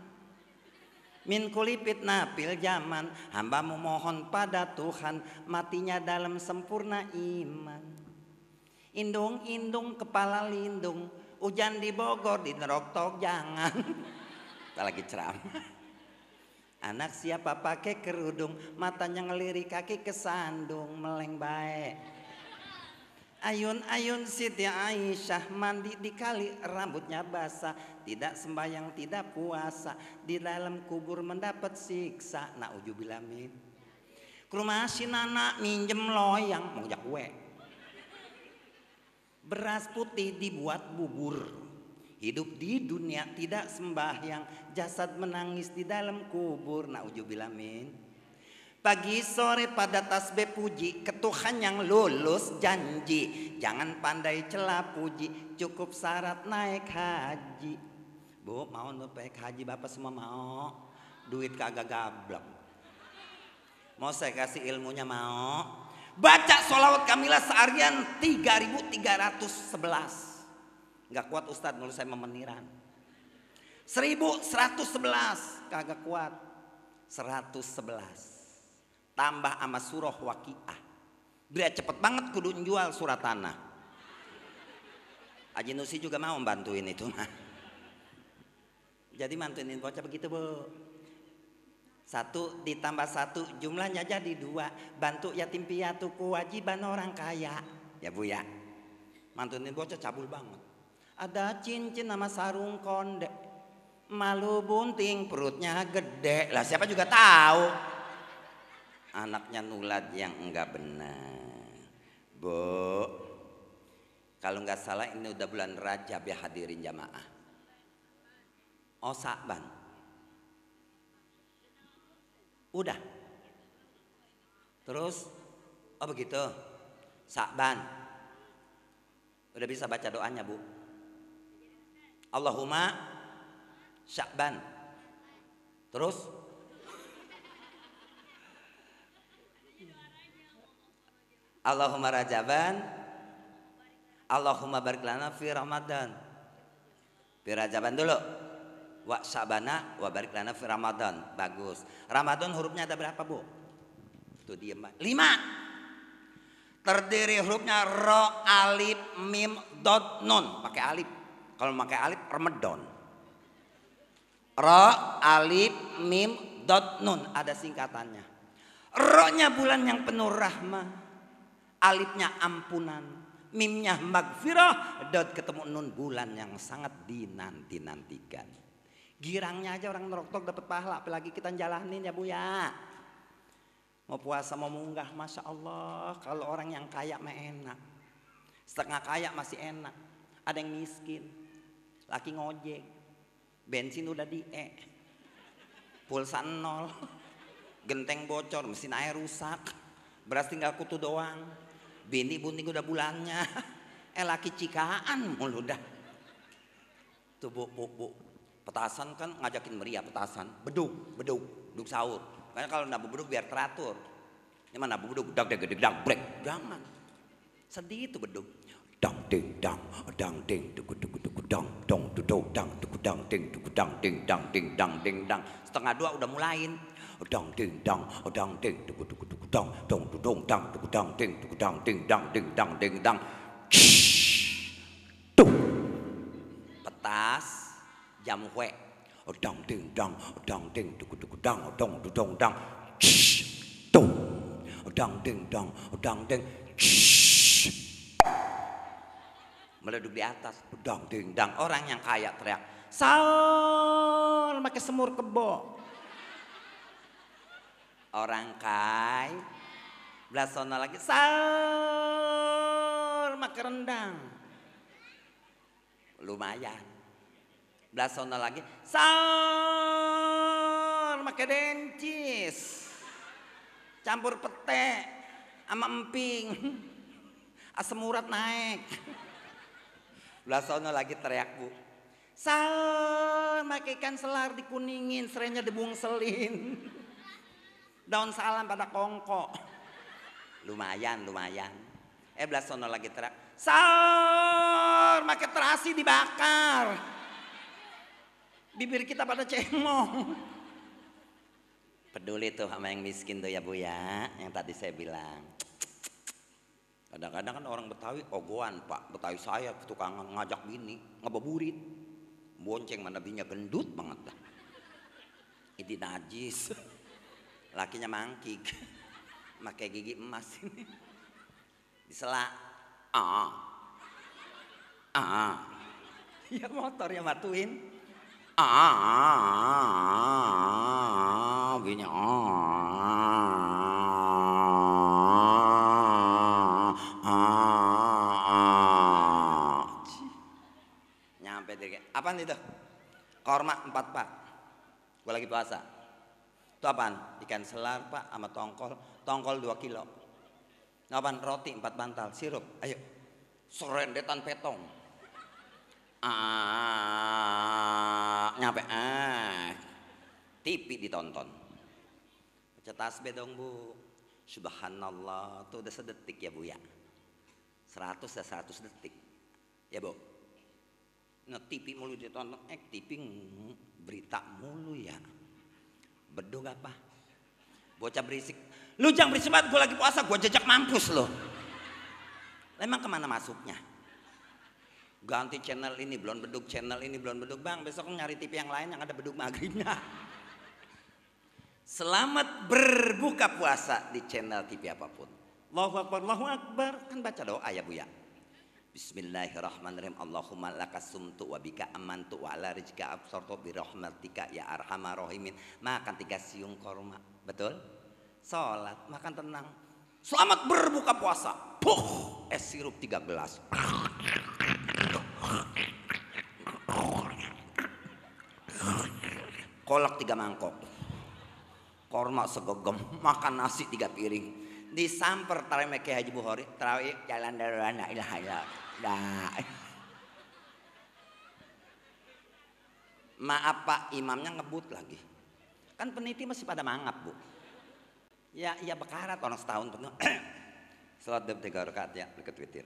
Min kulipit napil zaman Hambamu mohon pada Tuhan Matinya dalam sempurna iman Indung, indung, kepala lindung. Hujan di Bogor, di Neroktok jangan. Kita lagi ceramah. Anak siapa pakai kerudung, matanya ngelirik kaki kesandung, meleng baik. Ayun-ayun Siti Aisyah mandi di kali rambutnya basah Tidak sembahyang tidak puasa Di dalam kubur mendapat siksa na Ke rumah si Nana minjem loyang Mau jak Beras putih dibuat bubur. Hidup di dunia tidak sembahyang, jasad menangis di dalam kubur. Naujubillah bilamin. Pagi sore pada tasbih puji, ketuhan yang lulus janji. Jangan pandai celah puji, cukup syarat naik haji. Bu, mau naik haji Bapak semua mau? Duit kagak gablek. Mau saya kasih ilmunya mau? Baca sholawat Kamila seharian 3.311. Gak kuat Ustadz menurut saya memeniran. 1.111 kagak kuat. 111. Tambah sama surah wakiah. beri cepet banget kudu jual surat tanah. Haji Nusi juga mau bantuin itu mah. Jadi mantuin bocah begitu bu. Satu ditambah satu jumlahnya jadi dua. Bantu yatim piatu kewajiban orang kaya. Ya Bu ya. Mantunin bocah cabul banget. Ada cincin sama sarung konde. Malu bunting perutnya gede. Lah siapa juga tahu. Anaknya nulat yang enggak benar. Bu. Kalau enggak salah ini udah bulan Rajab ya hadirin jamaah. Oh Sa'ban. Udah. Terus oh begitu. Sa'ban. Udah bisa baca doanya, Bu? Allahumma Syakban, Terus Allahumma rajaban Allahumma barik lana fi Ramadan. Fi Rajaban dulu wa sabana wa barik lana fi Ramadan. Bagus. Ramadan hurufnya ada berapa, Bu? itu dia, mbak Lima. Terdiri hurufnya ro, alif, mim, dot, nun. Pakai alif. Kalau pakai alif Ramadan. Ro, alif, mim, dot, nun. Ada singkatannya. Ro-nya bulan yang penuh rahmah. Alifnya ampunan mimnya magfirah dot ketemu nun bulan yang sangat dinanti-nantikan. Girangnya aja orang ngerokok dapat pahala, apalagi kita jalanin ya Bu ya. Mau puasa mau munggah, masya Allah. Kalau orang yang kaya mah enak, setengah kaya masih enak. Ada yang miskin, laki ngojek, bensin udah di e, pulsa nol, genteng bocor, mesin air rusak, beras tinggal kutu doang, bini bunting udah bulannya, eh laki cikaan mulu dah. Tuh bu, bu, bu, Petasan kan ngajakin meriah petasan. Beduk, beduk, beduk sahur. Karena kalau nabu beduk biar teratur. Ini mana nabu beduk, dag dag dag break Jangan. Sedih itu beduk. Dang ding dang, dang ding, duku duku duku dang, dong dudo dang, duku dang ding, duku dang ding, dang ding, dang ding dang. Setengah dua udah mulain. Dang ding dang, dang ding, duku duku duku dang, dong dong dang, duku dang ding, duku dang ding, dang ding, dang ding dang. Tuh. Petas jam kue. Oh, dong ding dong oh, dong ding duku, duku, oh, dong dong duk dong dong dong dong ding dong dong ding meleduk di atas dong ding dong orang yang kaya teriak Sal, pakai semur kebo orang kaya belas sana lagi Sal, pakai rendang lumayan Belas Blasona lagi. Saur pakai dencis. Campur pete sama emping. Asam urat naik. Belas Blasona lagi teriak bu. Saur pakai ikan selar dikuningin, serenya dibungselin. Daun salam pada kongko. Lumayan, lumayan. Eh belas Blasona lagi teriak. Saur pakai terasi dibakar bibir kita pada cemong. Peduli tuh sama yang miskin tuh ya Bu ya, yang tadi saya bilang. Kadang-kadang kan orang Betawi ogohan Pak, Betawi saya tukang ngajak bini, ngebeburit. Bonceng mana binya gendut banget dah. Ini najis. Lakinya mangkik. Pakai gigi emas ini. Disela. Ah. Ah. Ya motor yang matuin ah gini nyampe diri apaan itu korma empat pak gue lagi puasa itu apaan ikan selar pak sama tongkol tongkol dua kilo apaan roti empat bantal sirup ayo serendetan petong ah nyampe ah TV ditonton baca tasbih dong bu subhanallah tuh udah sedetik ya bu ya 100 ya 100 detik ya bu nge TV mulu ditonton eh TV berita mulu ya bedog apa bocah berisik lu jangan berisik banget gue lagi puasa gue jejak mampus loh emang kemana masuknya ganti channel ini belum beduk channel ini belum beduk bang besok nyari TV yang lain yang ada beduk maghribnya selamat berbuka puasa di channel TV apapun Allahu Akbar Allahu Akbar kan baca doa ya bu ya Bismillahirrahmanirrahim Allahumma lakasumtu sumtu wabika amantu wa ala rizka absortu birahmatika ya arhamarohimin. makan tiga siung korma betul salat makan tenang selamat berbuka puasa puh es sirup tiga gelas kolak tiga mangkok korma segegem makan nasi tiga piring disamper tarawih Mekki Haji Bukhari tarawih jalan dari la ilaha illallah maaf pak imamnya ngebut lagi kan peniti masih pada mangap bu ya ya bekarat orang setahun penuh sholat tiga rakaat ya berikut witir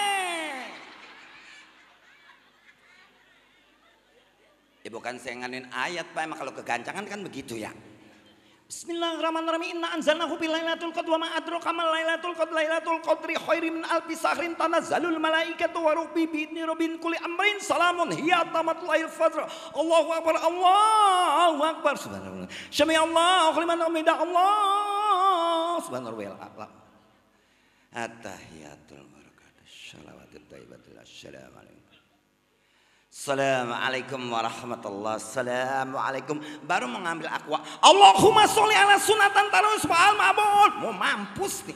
bukan saya nganin ayat Pak, emang kalau kegancangan kan begitu ya. Bismillahirrahmanirrahim. Inna anzalnahu fi lailatul qadr wa ma adraka ma lailatul qadr lailatul qadri khairin min alfi sahrin tanazzalul malaikatu wa ruhi bi idni rabbin kulli amrin salamun hiya tamat lail fajr. Allahu akbar Allahu akbar subhanallah. Syami Allahu liman hamida Allah subhanallah Allah. At-tahiyatul barakatuh. Shalawatut thayyibatul assalamu alaikum. Assalamualaikum warahmatullah Assalamualaikum Baru mengambil aqua Allahumma sholli ala sunatan tarus ma'al ma'bul Mau mampus nih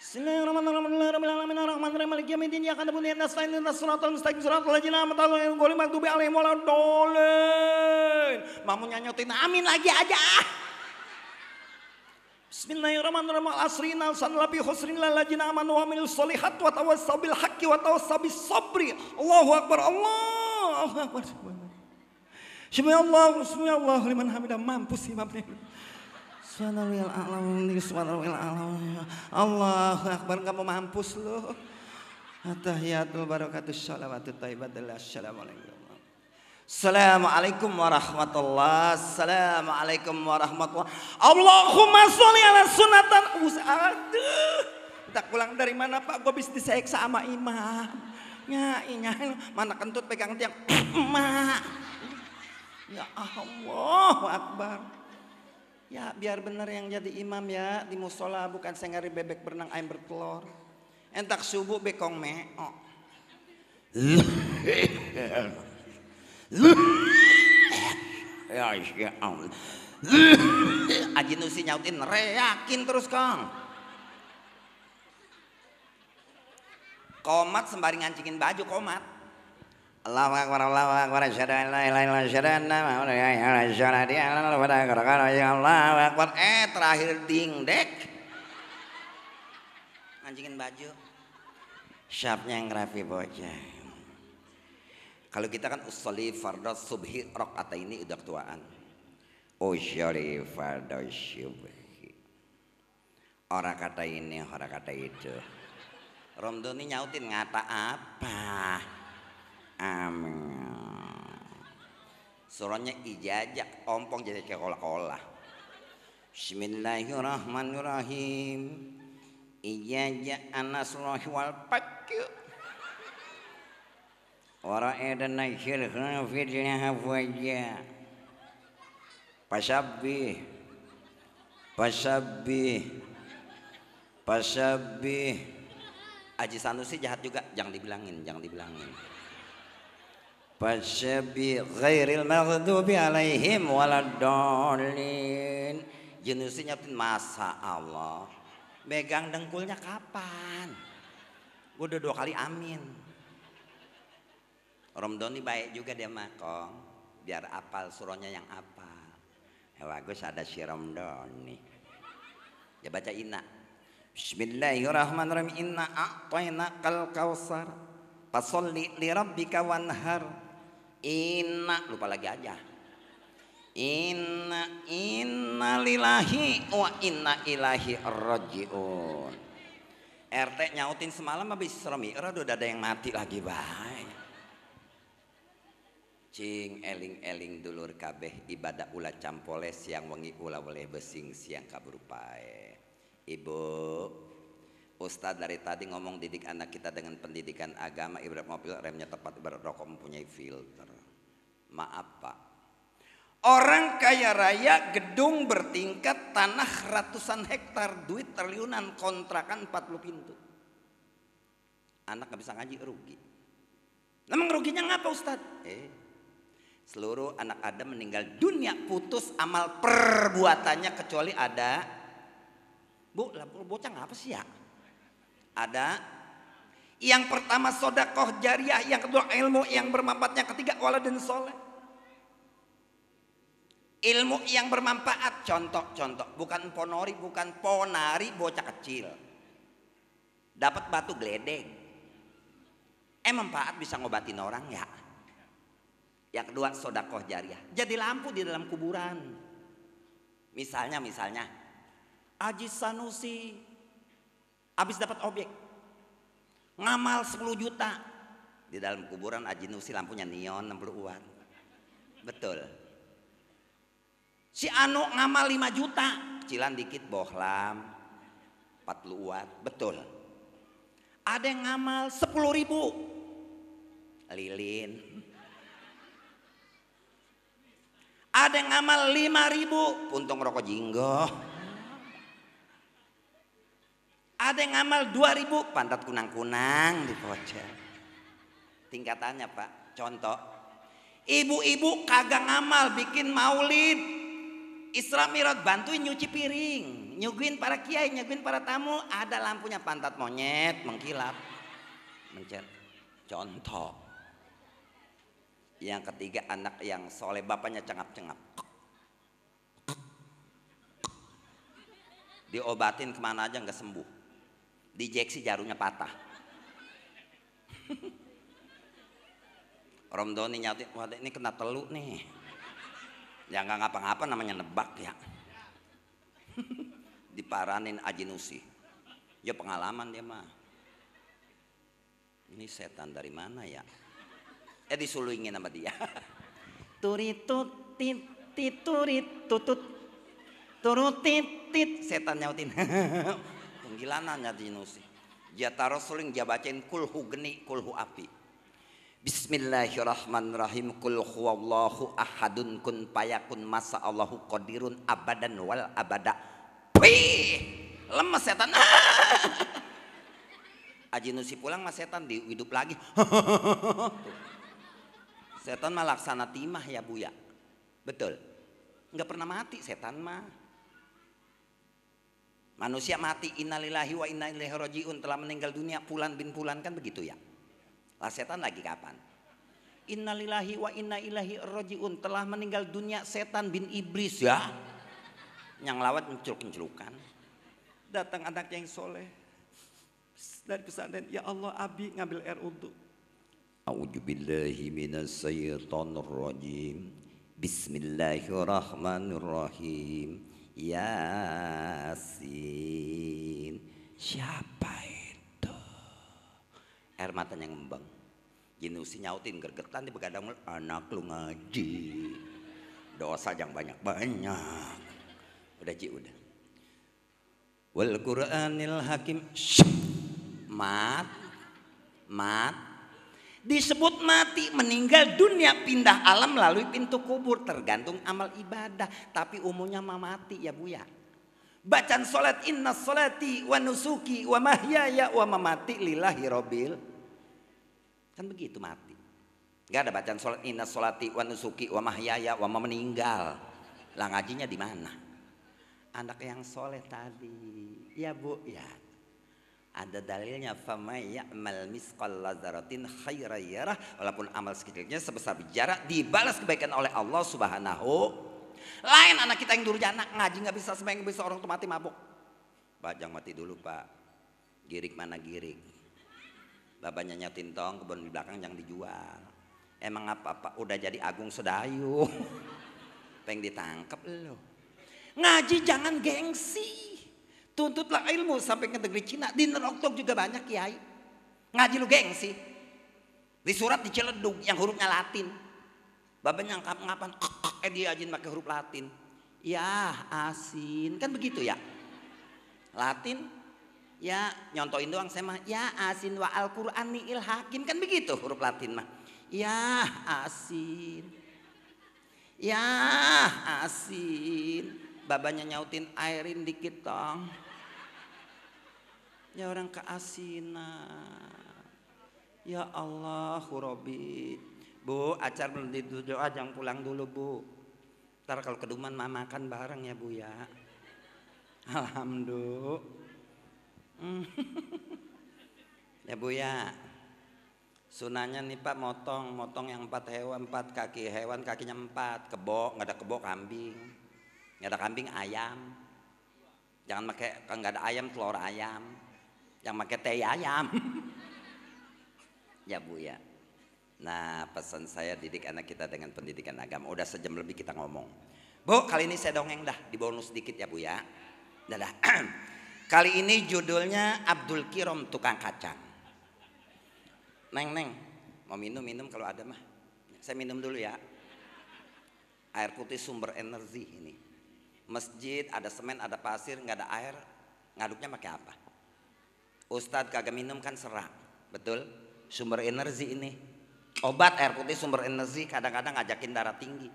Bismillahirrahmanirrahim. Mau nyanyotin amin lagi aja. Bismillahirrahmanirrahim. Asrina sanlabi husrin lalajina amanu wa minus solihat wa tawassaw bil haqqi wa tawassaw bis sabri. Allahu akbar. Allahu akbar. Subhanallah, subhanallah liman hamidah mampus imamnya. Subhanallahil a'lam, subhanallahil a'lam. Allahu akbar, kamu mampus loh. Atahiyatul barakatuh salawatut taibatillah. Assalamualaikum. Assalamualaikum warahmatullah. Assalamualaikum warahmatullah. Allahumma sholli ala sunatan. Aduh. Tak pulang dari mana Pak? Gue bisa diseksa sama imam. Nyai, nyai. Mana kentut pegang tiang. Emak. Ya Allah Akbar. Ya biar bener yang jadi imam ya. Di musola bukan sengari bebek berenang ayam bertelur. Entak subuh bekong meok. Oh. ya ya ampun. Aji nusi nyautin reyakin terus kang. Komat sembari ngancingin baju komat. Allahu akbar Allahu akbar asyhadu an la ilaha illallah asyhadu anna muhammadan rasulullah Allahu akbar eh terakhir dingdek. Ngancingin baju. Syapnya yang rapi bocah. Kalau kita kan usolli fardhu subhi rakaat ini udah ketuaan. Usolli fardhu subhi. Orang kata ini, orang kata itu. Romdo ini nyautin ngata apa? Amin. Suronya ijajak, ompong jadi kayak kola-kola. Bismillahirrahmanirrahim. Ijajak anasulahi wal pakyu Orang الشرك في الجنة فوجا pasabi, pasabi, pasabi. Aji Sanusi jahat juga, jangan dibilangin, jangan dibilangin. Fasabi ghairil maghdubi alaihim waladdallin. Jenisnya nyatain masa Allah. Megang dengkulnya kapan? Gue udah dua kali amin. Romdoni baik juga dia makong, biar apal suronya yang apa, Ya eh, bagus ada si Romdoni, Doni. Ya baca inna. Bismillahirrahmanirrahim. Inna a'tayna kal kausar. Pasolli li rabbika wanhar. Inna. Lupa lagi aja. Inna inna lillahi wa inna ilahi rojiun. RT nyautin semalam habis romi, udah ada yang mati lagi baik cing eling-eling dulur kabeh ibadah ulah campole siang wangi ulah boleh besing siang kabrupae ibu Ustadz dari tadi ngomong didik anak kita dengan pendidikan agama ibarat mobil remnya tepat ibarat rokok mempunyai filter maaf pak Orang kaya raya, gedung bertingkat, tanah ratusan hektar, duit triliunan, kontrakan 40 pintu. Anak gak bisa ngaji rugi. namun ruginya ngapa Ustadz? Eh, Seluruh anak Adam meninggal dunia putus amal perbuatannya kecuali ada Bu, bocah apa sih ya? Ada yang pertama sodakoh jariah, yang kedua ilmu yang bermanfaat, yang ketiga wala dan soleh. Ilmu yang bermanfaat, contoh-contoh, bukan ponori, bukan ponari bocah kecil. Dapat batu geledeng. Eh manfaat bisa ngobatin orang ya? Yang kedua sodakoh jariah. Jadi lampu di dalam kuburan. Misalnya, misalnya. Aji Sanusi. Habis dapat objek. Ngamal 10 juta. Di dalam kuburan Aji Nusi lampunya neon 60 watt. Betul. Si Anu ngamal 5 juta. Cilan dikit bohlam. 40 watt. Betul. Ada yang ngamal sepuluh ribu. Lilin. Ada yang ngamal lima ribu, untung rokok jinggo. Ada yang ngamal dua ribu, pantat kunang-kunang di pojok. Tingkatannya pak, contoh. Ibu-ibu kagak ngamal bikin maulid. Isra Mirat bantuin nyuci piring. Nyuguin para kiai, nyuguin para tamu. Ada lampunya pantat monyet, mengkilap. Mencet. Contoh yang ketiga anak yang soleh bapaknya cengap-cengap diobatin kemana aja nggak sembuh dijeksi jarumnya patah Romdoni nyautin wah ini kena teluk nih ya nggak ngapa-ngapa namanya nebak ya diparanin ajinusi ya pengalaman dia mah ini setan dari mana ya eh suluingin sama dia turitut tit titurit tutut turutit tit setan nyautin penggilanan ya dinusi dia taruh suling dia bacain kulhu geni kulhu api Bismillahirrahmanirrahim Kul huwallahu ahadun kun payakun masa Allahu qadirun abadan wal abada Wih lemes setan Aji Nusi pulang mas setan dihidup lagi Tuh. Setan mah laksana timah ya Buya. Betul. Enggak pernah mati setan mah. Manusia mati innalillahi wa inna ilaihi rajiun telah meninggal dunia pulan bin pulan kan begitu ya. Lah setan lagi kapan? Innalillahi wa inna ilaihi rajiun telah meninggal dunia setan bin iblis ya. Yang lawat menculuk-mencelukan. Datang anak yang soleh dari pesantren, ya Allah Abi ngambil air untuk A'udzu billahi minas syaitonir rajim. Bismillahirrahmanirrahim. Yasin siapa itu air matanya ngembang usi nyautin gergetan di begadang anak lu ngaji dosa yang banyak-banyak udah ji udah wal Quranil Hakim mat mat Disebut mati, meninggal dunia, pindah alam melalui pintu kubur. Tergantung amal ibadah. Tapi umumnya mah mati ya bu ya. Bacaan solat inna solati wa nusuki wa mahyaya wa mamati lillahi robil. Kan begitu mati. Gak ada bacaan solat inna solati wa nusuki wa mahyaya wa meninggal. Lah ngajinya di mana? Anak yang soleh tadi. Ya bu ya. Ada dalilnya famay melmis misqal lazaratin khairan yarah walaupun amal sekecilnya sebesar bicara dibalas kebaikan oleh Allah Subhanahu lain anak kita yang dulu anak ngaji nggak bisa sembahyang bisa orang tuh mati mabuk. Pak jangan mati dulu pak. Girik mana girik. Babanya nyatin tong kebun di belakang yang dijual. Emang apa pak udah jadi agung sedayu. Pengen ditangkap lo. Ngaji jangan gengsi. Tuntutlah ilmu sampai ke negeri Cina. Di Nerongtong juga banyak kiai. Ngaji lu geng sih Di surat di ciledug yang hurufnya Latin. Babanya nyangkap ngapan eh dia ajin pakai huruf Latin. Ya asin kan begitu ya. Latin ya nyontoin doang saya mah ya asin wa al Quran ni ilhakin kan begitu huruf Latin mah. Ya asin. Ya asin babanya nyautin airin dikit tong. Ya orang keasinan. Ya Allah, Robi. Bu, acar belum tidur doa, jangan pulang dulu bu. Ntar kalau keduman mama makan bareng ya bu ya. Alhamdulillah. Hmm. ya bu ya. sunanya nih pak motong, motong yang empat hewan, empat kaki hewan, kakinya empat, kebo, nggak ada kebo kambing, nggak ada kambing ayam, jangan pakai nggak ada ayam telur ayam, yang pakai teh ayam. ya Bu ya. Nah pesan saya didik anak kita dengan pendidikan agama. Udah sejam lebih kita ngomong. Bu kali ini saya dongeng dah di bonus sedikit ya Bu ya. Dadah. kali ini judulnya Abdul Kirom Tukang Kacang. Neng neng mau minum minum kalau ada mah. Saya minum dulu ya. Air putih sumber energi ini. Masjid ada semen ada pasir nggak ada air ngaduknya pakai apa? Ustadz kagak minum kan serak, betul? Sumber energi ini. Obat air putih sumber energi kadang-kadang ngajakin darah tinggi.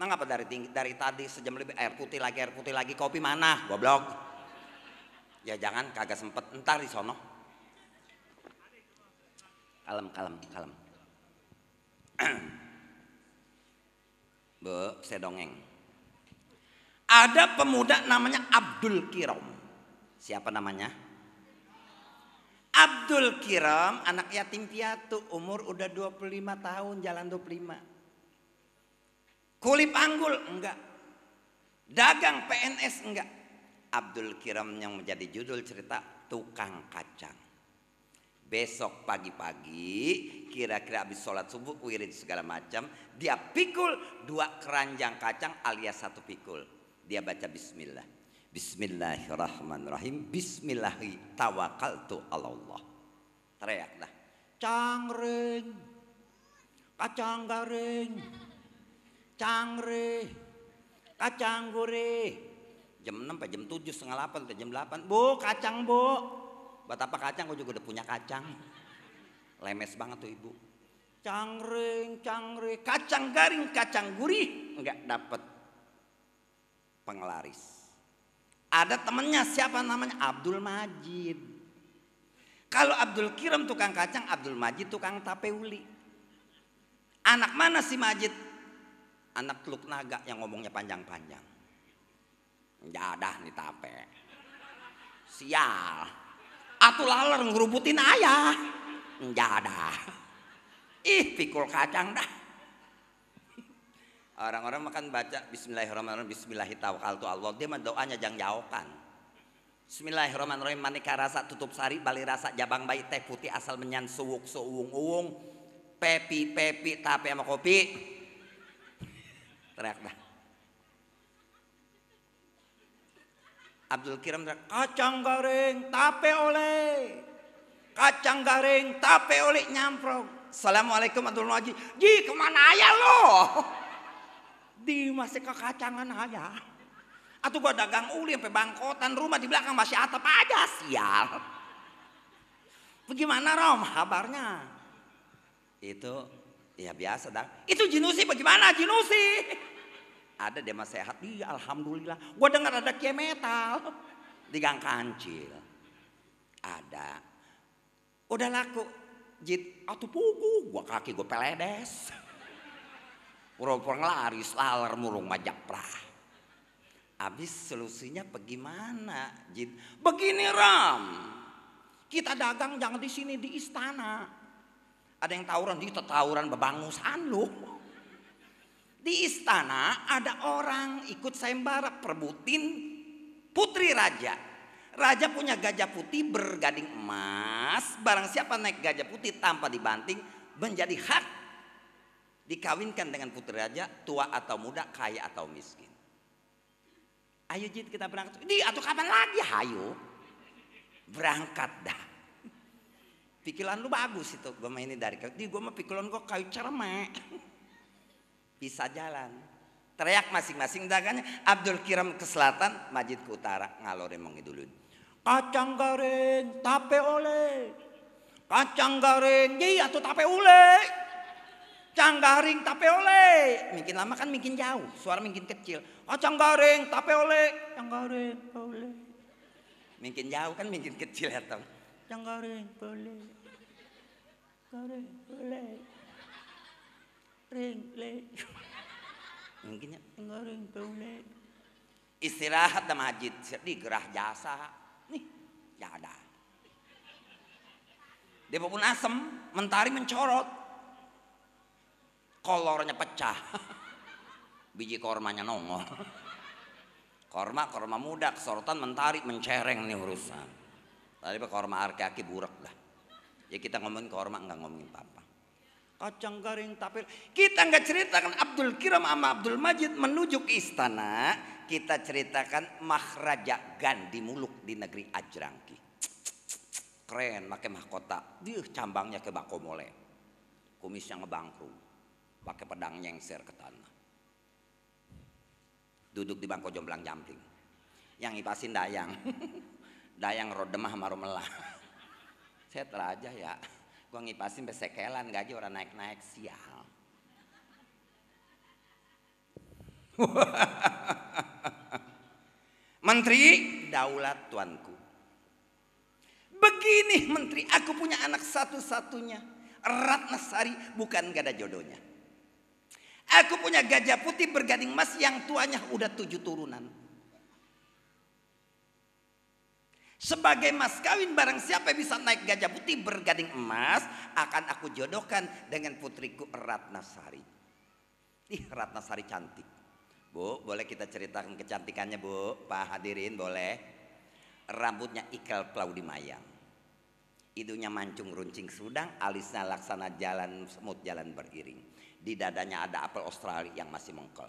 Nah apa dari tinggi? Dari tadi sejam lebih air putih lagi, air putih lagi, kopi mana? Goblok. Ya jangan kagak sempet, entar di sono. Kalem, kalem, kalem. Bu, saya dongeng. Ada pemuda namanya Abdul Kirom. Siapa namanya? Abdul Kiram anak yatim piatu umur udah 25 tahun jalan 25. Kulip anggul, enggak. Dagang PNS enggak. Abdul Kiram yang menjadi judul cerita tukang kacang. Besok pagi-pagi kira-kira habis sholat subuh wirid segala macam. Dia pikul dua keranjang kacang alias satu pikul. Dia baca bismillah. Bismillahirrahmanirrahim. Bismillahi tawakaltu Allah. Teriaklah. Cangring. Kacang garing. Cangri. Kacang gurih. Jam 6 jam 7, setengah 8 jam 8. Bu, kacang bu. Buat apa kacang? Gue juga udah punya kacang. Lemes banget tuh ibu. Cangring, cangri, kacang garing, kacang gurih. Enggak dapet penglaris ada temennya siapa namanya? Abdul Majid. Kalau Abdul Kiram tukang kacang, Abdul Majid tukang tape uli. Anak mana si Majid? Anak Teluk Naga yang ngomongnya panjang-panjang. Jadah nih tape. Sial. Atu laler ngerubutin ayah. Jadah. Ih pikul kacang dah. Orang-orang makan baca Bismillahirrahmanirrahim Bismillahirrahmanirrahim Allah dia mah doanya jang jauhkan. Bismillahirrahmanirrahim manika rasa tutup sari bali rasa jabang bayi teh putih asal menyan suwuk suwung uung pepi pepi tapi sama kopi teriak dah Abdul Kiram teriak kacang garing tape oleh kacang garing tape oleh nyamprok Assalamualaikum warahmatullahi wabarakatuh. Ji kemana ayah lo? Di masih kekacangan aja. Atau gua dagang uli sampai bangkotan rumah di belakang masih atap aja sial. Bagaimana Rom kabarnya? Itu ya biasa dah. Itu jinusi bagaimana jinusi? Ada dia masih sehat. Iya alhamdulillah. Gua dengar ada metal di Gang Kancil. Ada. Udah laku. Jit, atau pugu, gua kaki gua peledes urang lari, laris selalar murung majaprah. Habis solusinya bagaimana, Jin? Begini Ram, kita dagang jangan di sini di istana. Ada yang tawuran di tawuran bebangusan lu. Di istana ada orang ikut sembara perbutin putri raja. Raja punya gajah putih bergading emas. Barang siapa naik gajah putih tanpa dibanting menjadi hak dikawinkan dengan putri raja, tua atau muda, kaya atau miskin. Ayo jid kita berangkat. Di atau kapan lagi? Hayo. Berangkat dah. Pikiran lu bagus itu. Gue mainin dari kayu. Di gue mah pikiran gue kayu cermek. Bisa jalan. Teriak masing-masing dagangnya Abdul Kiram ke selatan, Majid ke utara, Ngalore dulu. Kacang goreng tape oleh. Kacang goreng iya atau tape oleh. Canggaring oleh mungkin lama kan mungkin jauh, suara mungkin kecil. Oh canggaring oleh canggaring oleh mungkin jauh kan mungkin kecil ya tem Canggaring boleh. Canggaring boleh. Ring le. Mungkin canggaring boleh. Istirahat di masjid, di gerah jasa. Nih, ya ada. Dia pun asem, mentari mencorot kolornya pecah biji kormanya nongol korma korma muda kesorotan mentari mencereng nih urusan tadi pak korma arki buruk burak dah ya kita ngomongin korma nggak ngomongin papa kacang garing tapir kita nggak ceritakan Abdul Kiram sama Abdul Majid menuju ke istana kita ceritakan Mahraja Gandhi Muluk di negeri Ajrangki keren pakai mahkota dia cambangnya ke bakomole kumisnya ngebangkrut pakai pedang nyengser ke tanah duduk di bangku jomblang jampling yang ipasin dayang dayang rodemah marumelah. saya teraja ya gua ngipasin besekelan gaji orang naik-naik sial menteri daulat tuanku begini menteri aku punya anak satu-satunya Ratnasari bukan gak ada jodohnya Aku punya gajah putih bergading emas yang tuanya udah tujuh turunan. Sebagai mas kawin barang siapa bisa naik gajah putih bergading emas akan aku jodohkan dengan putriku Ratnasari. Ih Ratnasari cantik. Bu, boleh kita ceritakan kecantikannya bu? Pak hadirin boleh? Rambutnya ikal di mayang. idunya mancung runcing sudang, alisnya laksana jalan semut jalan beriring di dadanya ada apel Australia yang masih mengkel.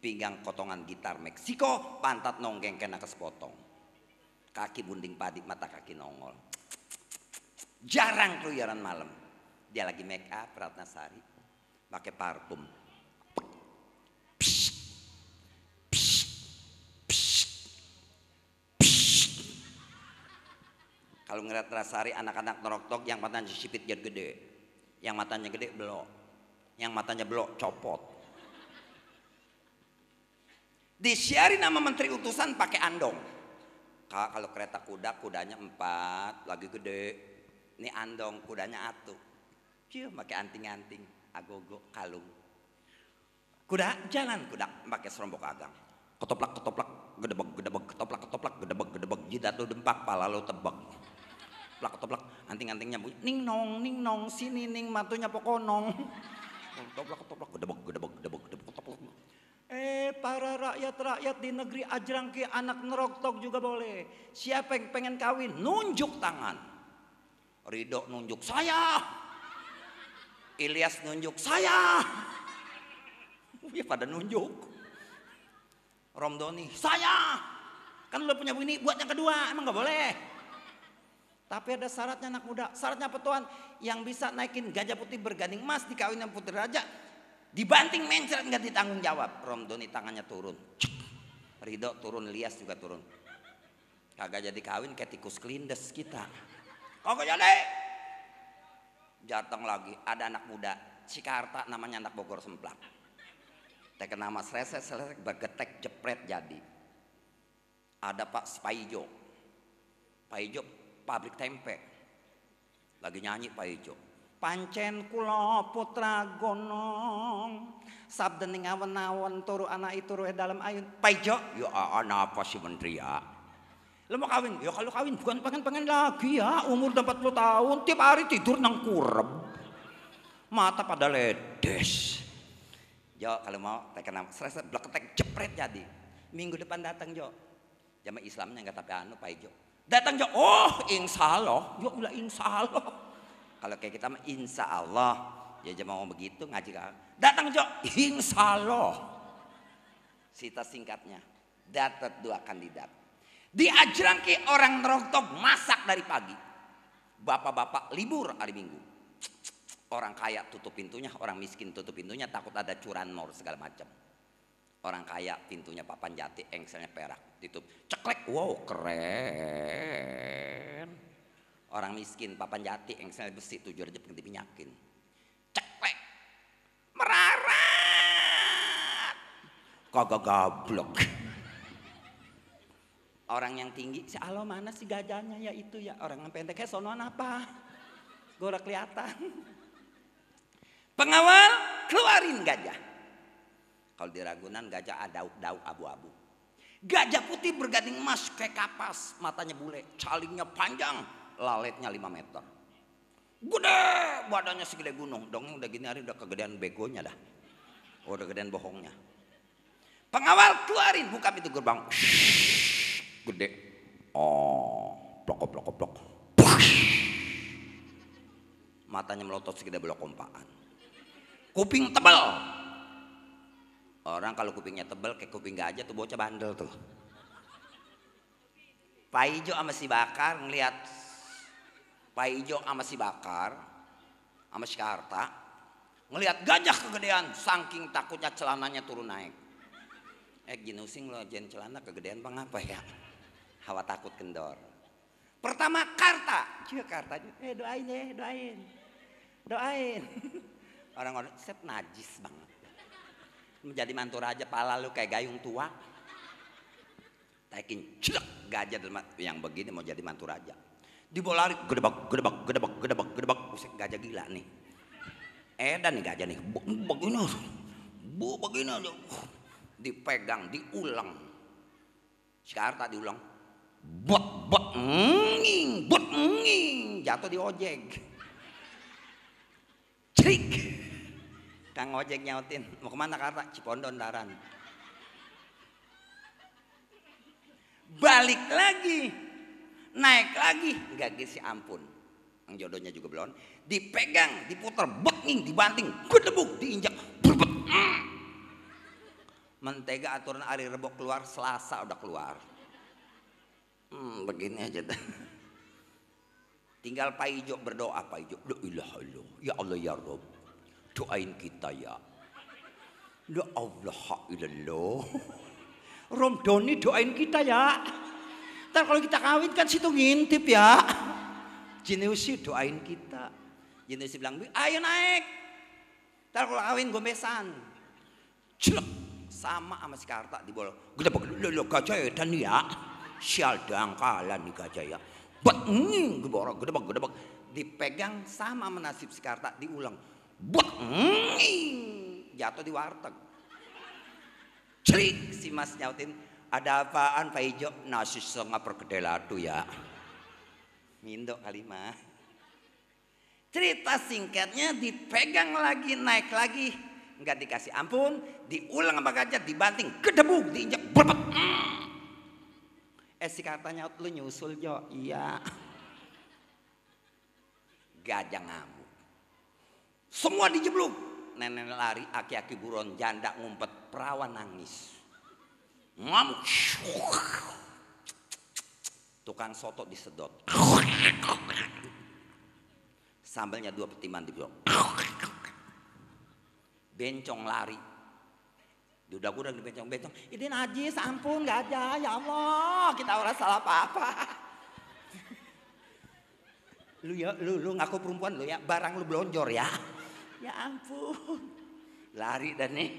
Pinggang kotongan gitar Meksiko, pantat nonggeng kena kesepotong. Kaki bunding padi, mata kaki nongol. Jarang keluyaran malam. Dia lagi make up, Ratna Sari. Pakai parfum. Kalau ngeliat Ratna Sari anak-anak norok-tok yang matanya sipit jadi gede. Yang matanya gede belok yang matanya belok copot. Disiarin nama menteri utusan pakai andong. Kak kalau kereta kuda kudanya empat lagi gede. Ini andong kudanya atu. Cie, pakai anting-anting, agogo, kalung. Kuda jalan kuda pakai serombok agang. Ketoplak ketoplak gedebeg gedebeg ketoplak ketoplak gedebeg gedebeg jidat lu dempak pala lo tebak plak ketoplak anting-antingnya bunyi ning nong ning nong sini ning matunya pokonong Eh para rakyat-rakyat di negeri ajrang ke anak neroktok juga boleh. Siapa yang pengen kawin nunjuk tangan. Ridho nunjuk saya. Ilyas nunjuk saya. Ya pada nunjuk. Romdoni, saya. Kan lo punya bini buat yang kedua, emang gak boleh. Tapi ada syaratnya anak muda. Syaratnya petuan yang bisa naikin gajah putih berganding emas dikawin yang putri raja dibanting mencret nggak ditanggung jawab Romdoni tangannya turun Ridho turun Lias juga turun kagak jadi kawin kayak tikus kelindes kita kok jadi jateng lagi ada anak muda Cikarta namanya anak Bogor Semplak teken nama sresek sresek bergetek jepret jadi ada Pak Spaijo Pak Ijo pabrik tempe lagi nyanyi Pak Ijo pancen kulo putra gonong sabdening awen awan turu anak itu ruh dalam ayun Pak Ijo ya anak ah, ah, apa sih menteri ya lo mau kawin ya kalau kawin bukan pengen-pengen lagi ya umur 40 tahun tiap hari tidur nang kurem mata pada ledes Jo kalau mau tekan nama stres blok jepret jadi minggu depan datang Jo Jamaah Islamnya nggak tapi anu Pak Ijo Datang jauh, oh insya Allah. Ya Allah insya Allah. Kalau kayak kita mah insya Allah. Ya jemaah begitu ngaji kan. Datang jauh, insya Allah. Sita singkatnya. Datat dua kandidat. Diajrangki orang rontok masak dari pagi. Bapak-bapak libur hari minggu. Orang kaya tutup pintunya, orang miskin tutup pintunya. Takut ada curanmor segala macam orang kaya pintunya papan jati engselnya perak ditutup ceklek wow keren orang miskin papan jati engselnya besi tujuh aja pengen minyakin ceklek merarat kagak gablok orang yang tinggi si alo mana si gajahnya ya itu ya orang yang pendek kayak sonoan apa gue udah kelihatan pengawal keluarin gajah kalau di Ragunan gajah ada daun abu-abu. Gajah putih bergading emas kayak kapas, matanya bule, calingnya panjang, laletnya 5 meter. Gede, badannya segede gunung. Dongeng udah gini hari udah kegedean begonya dah. Oh, udah kegedean bohongnya. Pengawal keluarin, buka pintu gerbang. gede. Oh, blok blok blok. Matanya melotot segede blok kompaan. Kuping tebal, Orang kalau kupingnya tebel kayak kuping gajah tuh bocah bandel tuh. Pak Ijo sama si Bakar ngeliat Pak Ijo sama si Bakar sama si Karta ngeliat gajah kegedean saking takutnya celananya turun naik. Eh ginusing lo jen celana kegedean bang apa ya? Hawa takut kendor. Pertama Karta, cuy iya, Karta, eh doain ya, doain, doain. Orang-orang set najis banget menjadi mantu raja, pala lu kayak gayung tua. Taikin celak gajah dalam yang begini mau jadi mantu raja, Dibolari gedebak gedebak gedebak gedebak gedebak usik gajah gila nih. Edan nih gajah nih bu begini bu begini aja dipegang diulang sekarang tadi ulang, bot bot nging bot nging jatuh di ojek cerik Kang ojek nyautin, mau kemana Karta? Cipondon Daran. Balik lagi, naik lagi, nggak gisi ya ampun. Yang jodohnya juga belum, dipegang, diputar, beking, dibanting, gedebuk, diinjak, berbet. Mentega aturan hari rebok keluar, selasa udah keluar. Hmm, begini aja dah. Tinggal Pak Ijo berdoa, Pak Ijo, la ilaha ya Allah ya Rabb doain kita ya. La ya Allah ilallah. Rom Doni doain kita ya. Ntar kalau kita kawin kan situ ngintip ya. Jineusi doain kita. Jineusi bilang, ayo naik. Ntar kalau kawin gue mesan. Celek. Sama sama si Karta di bawah. gue pakai lo gajah ya, dan ya. Sial dangkalan nih gajah ya. Buat nging geborok, gedebak, gedebak. Dipegang sama menasib si Karta diulang Buat, jatuh di warteg. Cerik si mas nyautin, ada apaan Pak Ijo? Nasi setengah perkedel adu ya. Mindo kali mah. Cerita singkatnya dipegang lagi, naik lagi. Enggak dikasih ampun, diulang apa gajah, dibanting, kedebuk, diinjak, berbet. Mm. Eh si katanya lu nyusul Jo, iya. Gajah ngam. Semua dijeblok, Nenek lari, aki-aki buron, janda ngumpet, perawan nangis. Ngamuk. Tukang soto disedot. Sambalnya dua petiman belum, Bencong lari. Dudak udah di bencong bencong Ini najis, ampun gak ada. Ya Allah, kita orang salah apa-apa lu ya lu lu ngaku perempuan lu ya barang lu belonjor ya Ya ampun. Lari dan nih.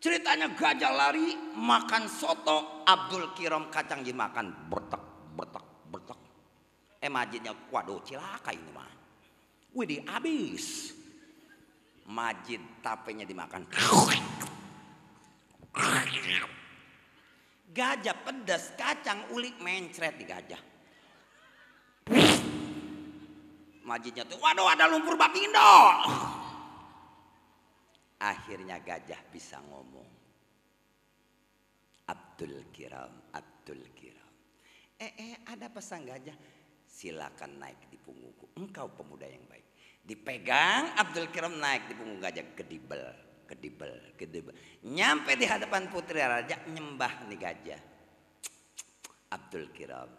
Ceritanya gajah lari makan soto Abdul Kiram kacang dimakan bertek bertek bertek. Eh majidnya waduh cilaka ini mah. Widih habis. Majid tapenya dimakan. Gajah pedas, kacang ulik mencret di gajah. Majidnya tuh, waduh ada lumpur batindo. Akhirnya gajah bisa ngomong. Abdul Kiram, Abdul Kiram. Eh, eh ada pesan gajah. Silakan naik di punggungku. Engkau pemuda yang baik. Dipegang Abdul Kiram naik di punggung gajah. Kedibel, kedibel, kedibel. Nyampe di hadapan putri raja nyembah nih gajah. Abdul Kiram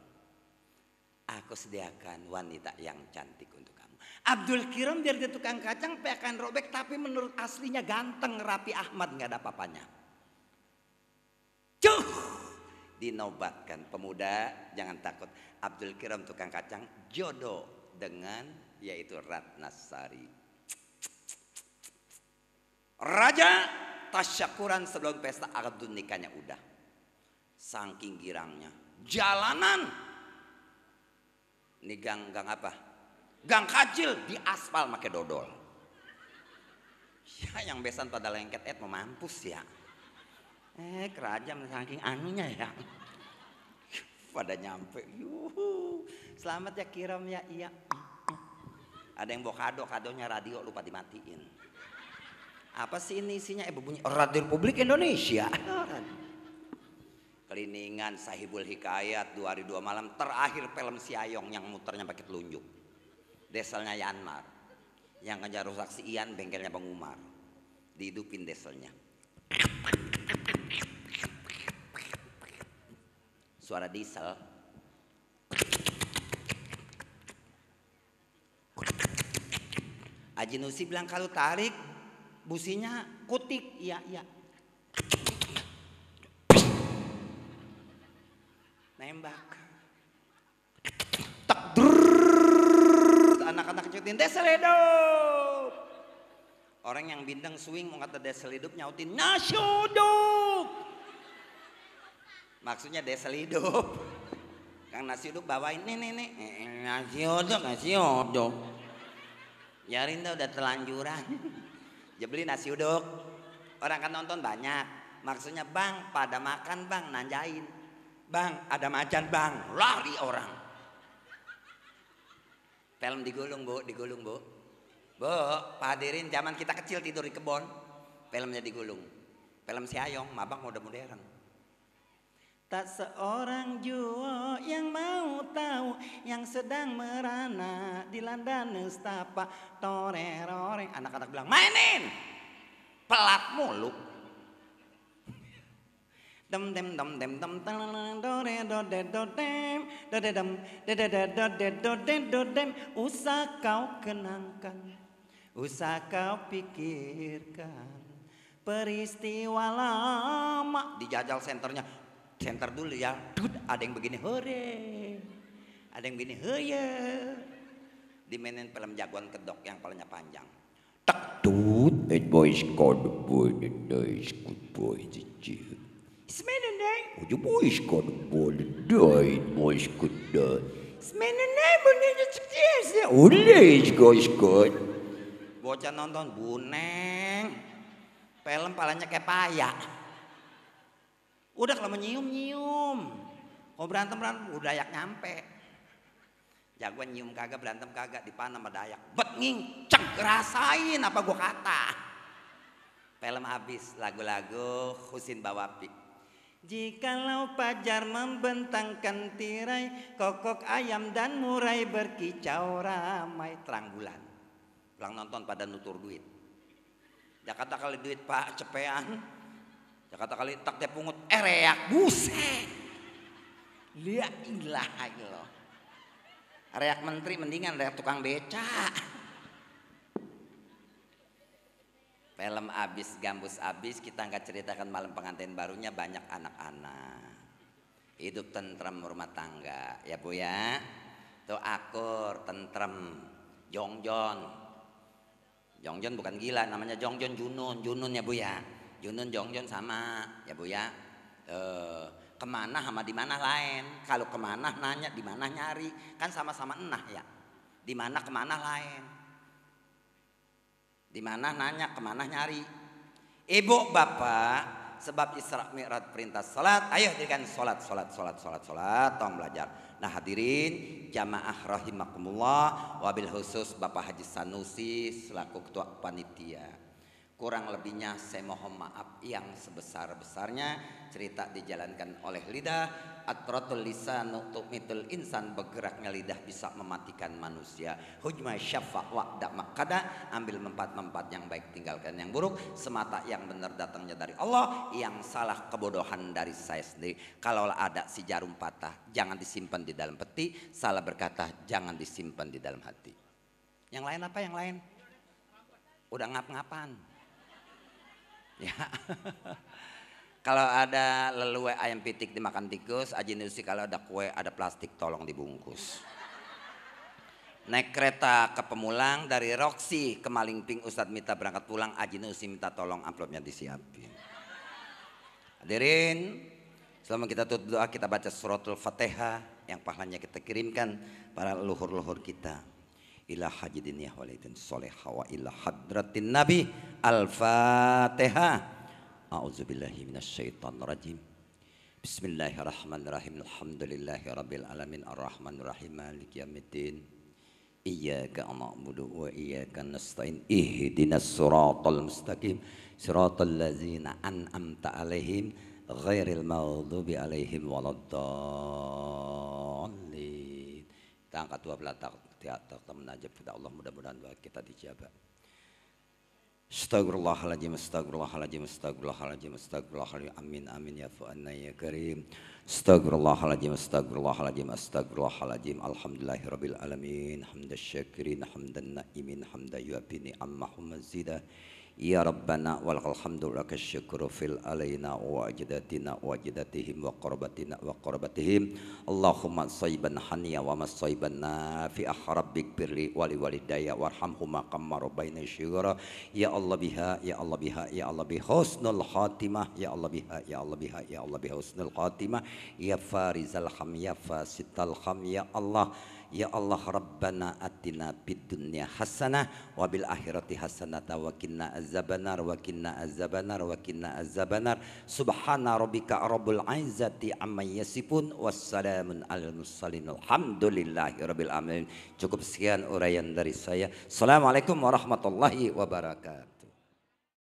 Aku sediakan wanita yang cantik untuk kamu. Abdul Kiram biar dia tukang kacang pekan robek tapi menurut aslinya ganteng Rapi Ahmad nggak ada papanya. Cuh, dinobatkan pemuda jangan takut. Abdul Kiram tukang kacang jodoh dengan yaitu Ratna Sari. Raja tasyakuran sebelum pesta akad nikahnya udah. Saking girangnya. Jalanan ini gang gang apa? Gang kacil di aspal make dodol. Ya yang besan pada lengket et eh, mau ya. Eh kerajaan saking anunya ya. Pada nyampe. Yuhu. Selamat ya Kiram ya. Iya. Ada yang bawa kado, kadonya radio lupa dimatiin. Apa sih ini isinya? Eh bunyi Radio Republik Indonesia. Keliningan Sahibul Hikayat dua hari dua malam terakhir film Siayong yang muternya pakai telunjuk deselnya Yanmar yang ngejar rusak si Ian bengkelnya Bang Umar dihidupin deselnya suara diesel Aji Nusi bilang kalau tarik businya kutik iya iya nembak. Tak anak-anak nyautin deseledup. Orang yang bintang swing mau kata deseledup nyautin nasyudup. Maksudnya deseledup. Kang nasyudup bawain nih nih nih. nasi nasyudup. Yarin tuh udah telanjuran. Jebeli nasi uduk. Orang kan nonton banyak. Maksudnya bang pada makan bang nanjain. Bang, ada macan bang. Lari orang. Film digulung bu, digulung bu. Bu, Pak Hadirin zaman kita kecil tidur di kebon. Filmnya digulung. Film si Ayong, mabang udah modern. Tak seorang jua yang mau tahu yang sedang merana di landa nustapa toreroreng. Anak-anak bilang mainin pelat muluk dum dem dum dem dum do re do de do dem do de dum de de de do de do de do dem usah kau kenangkan usah kau pikirkan peristiwa lama dijajal senternya center dulu ya Dut, ada yang begini hore ada yang begini heye dimainin film jagoan kedok yang palanya panjang tak tut boys good boy it boys good boy jijik Smelende. Och jag ska både död, jag ska död. Smelende, boleh dicekir. Oleh, ska, Bocah nonton buneng. Film palanya kayak payak. Udah kalau menyium-nyium. Kalau berantem-berantem, udah yak nyampe. Jagoan nyium kagak, berantem kagak, di sama dayak. Bet nginceng, rasain apa gua kata. Film habis, lagu-lagu Husin bawapik. Jikalau pajar membentangkan tirai Kokok ayam dan murai berkicau ramai Terang bulan Pulang nonton pada nutur duit kata kali duit pak cepean kata kali tak pungut ereak buset Lihat ilah ilah Reak menteri mendingan reak tukang beca Film abis gambus abis kita nggak ceritakan malam pengantin barunya banyak anak-anak. Hidup tentrem rumah tangga ya bu ya. itu akur tentrem. Jongjon. Jongjon bukan gila namanya Jongjon Junun. Junun ya bu ya. Junun Jongjon sama ya bu ya. Eh, kemana sama di mana lain. Kalau kemana nanya di mana nyari kan sama-sama enak ya. Di mana kemana lain di mana nanya, kemana nyari. Ibu bapak, sebab Isra Mi'raj perintah salat, ayo hadirkan salat, salat, salat, salat, salat, tolong belajar. Nah hadirin jamaah rahimakumullah wabil khusus Bapak Haji Sanusi selaku ketua panitia. Kurang lebihnya saya mohon maaf yang sebesar-besarnya. Cerita dijalankan oleh lidah. atrotul lisan untuk mitul insan bergeraknya lidah bisa mematikan manusia. Hujma syafa wa'da makada. Ambil mempat-mempat yang baik tinggalkan yang buruk. Semata yang benar datangnya dari Allah. Yang salah kebodohan dari saya sendiri. Kalau ada si jarum patah jangan disimpan di dalam peti. Salah berkata jangan disimpan di dalam hati. Yang lain apa yang lain? Udah ngap-ngapan. Ya. kalau ada leluwe ayam pitik dimakan tikus, Aji ajinusi kalau ada kue ada plastik tolong dibungkus. Naik kereta ke Pemulang dari Roksi ke Malimping Ustadz Mita berangkat pulang Aji ajinusi minta tolong amplopnya disiapin. Hadirin, selama kita tutup doa kita baca suratul fatihah yang pahalanya kita kirimkan para leluhur-leluhur kita ila hajidin ya walaitin soleha wa ila hadratin nabi al-fatiha a'udzubillahi rajim bismillahirrahmanirrahim alhamdulillahi rabbil alamin ar-rahman rahim malik yamidin iyaka ma'budu wa iyaka nasta'in mustaqim suratul lazina an'amta alaihim ghairil maghdubi alaihim waladdallin kita angkat dua belah takut fatihah atau kita menajab kepada Allah mudah-mudahan doa kita dijabat. Astagfirullahaladzim, astagfirullahaladzim, astagfirullahaladzim, astagfirullahaladzim, amin, amin, ya fu'anna ya, ya karim. Astagfirullahaladzim, astagfirullahaladzim, astagfirullahaladzim, alhamdulillahirrabbilalamin, rabbil alamin, hamdas syakirin, hamdan na'imin, hamda yuabi ni'ammahum mazidah. يا ربنا ولك الحمد ولك الشكر في علينا واجداتنا واجداتهم وقربتنا وقربتهم اللهم صيبا حنيا وما صيبا نافع ربك بري ولي والدي وارحمهما كما ربينا شغرا يا الله بها يا الله بها يا الله بحسن الخاتمة يا الله بها يا الله بها يا الله بحسن الخاتمة يا فارز الحم يا فاسد الحم يا الله Ya Allah Rabbana atina bid dunya hasanah wa bil akhirati hasanata wa qina azabanar wa qina azabanar wa qina azabanar subhana rabbika rabbul izzati amma yasifun wassalamun alal mursalin alhamdulillahi rabbil alamin cukup sekian uraian dari saya assalamualaikum warahmatullahi wabarakatuh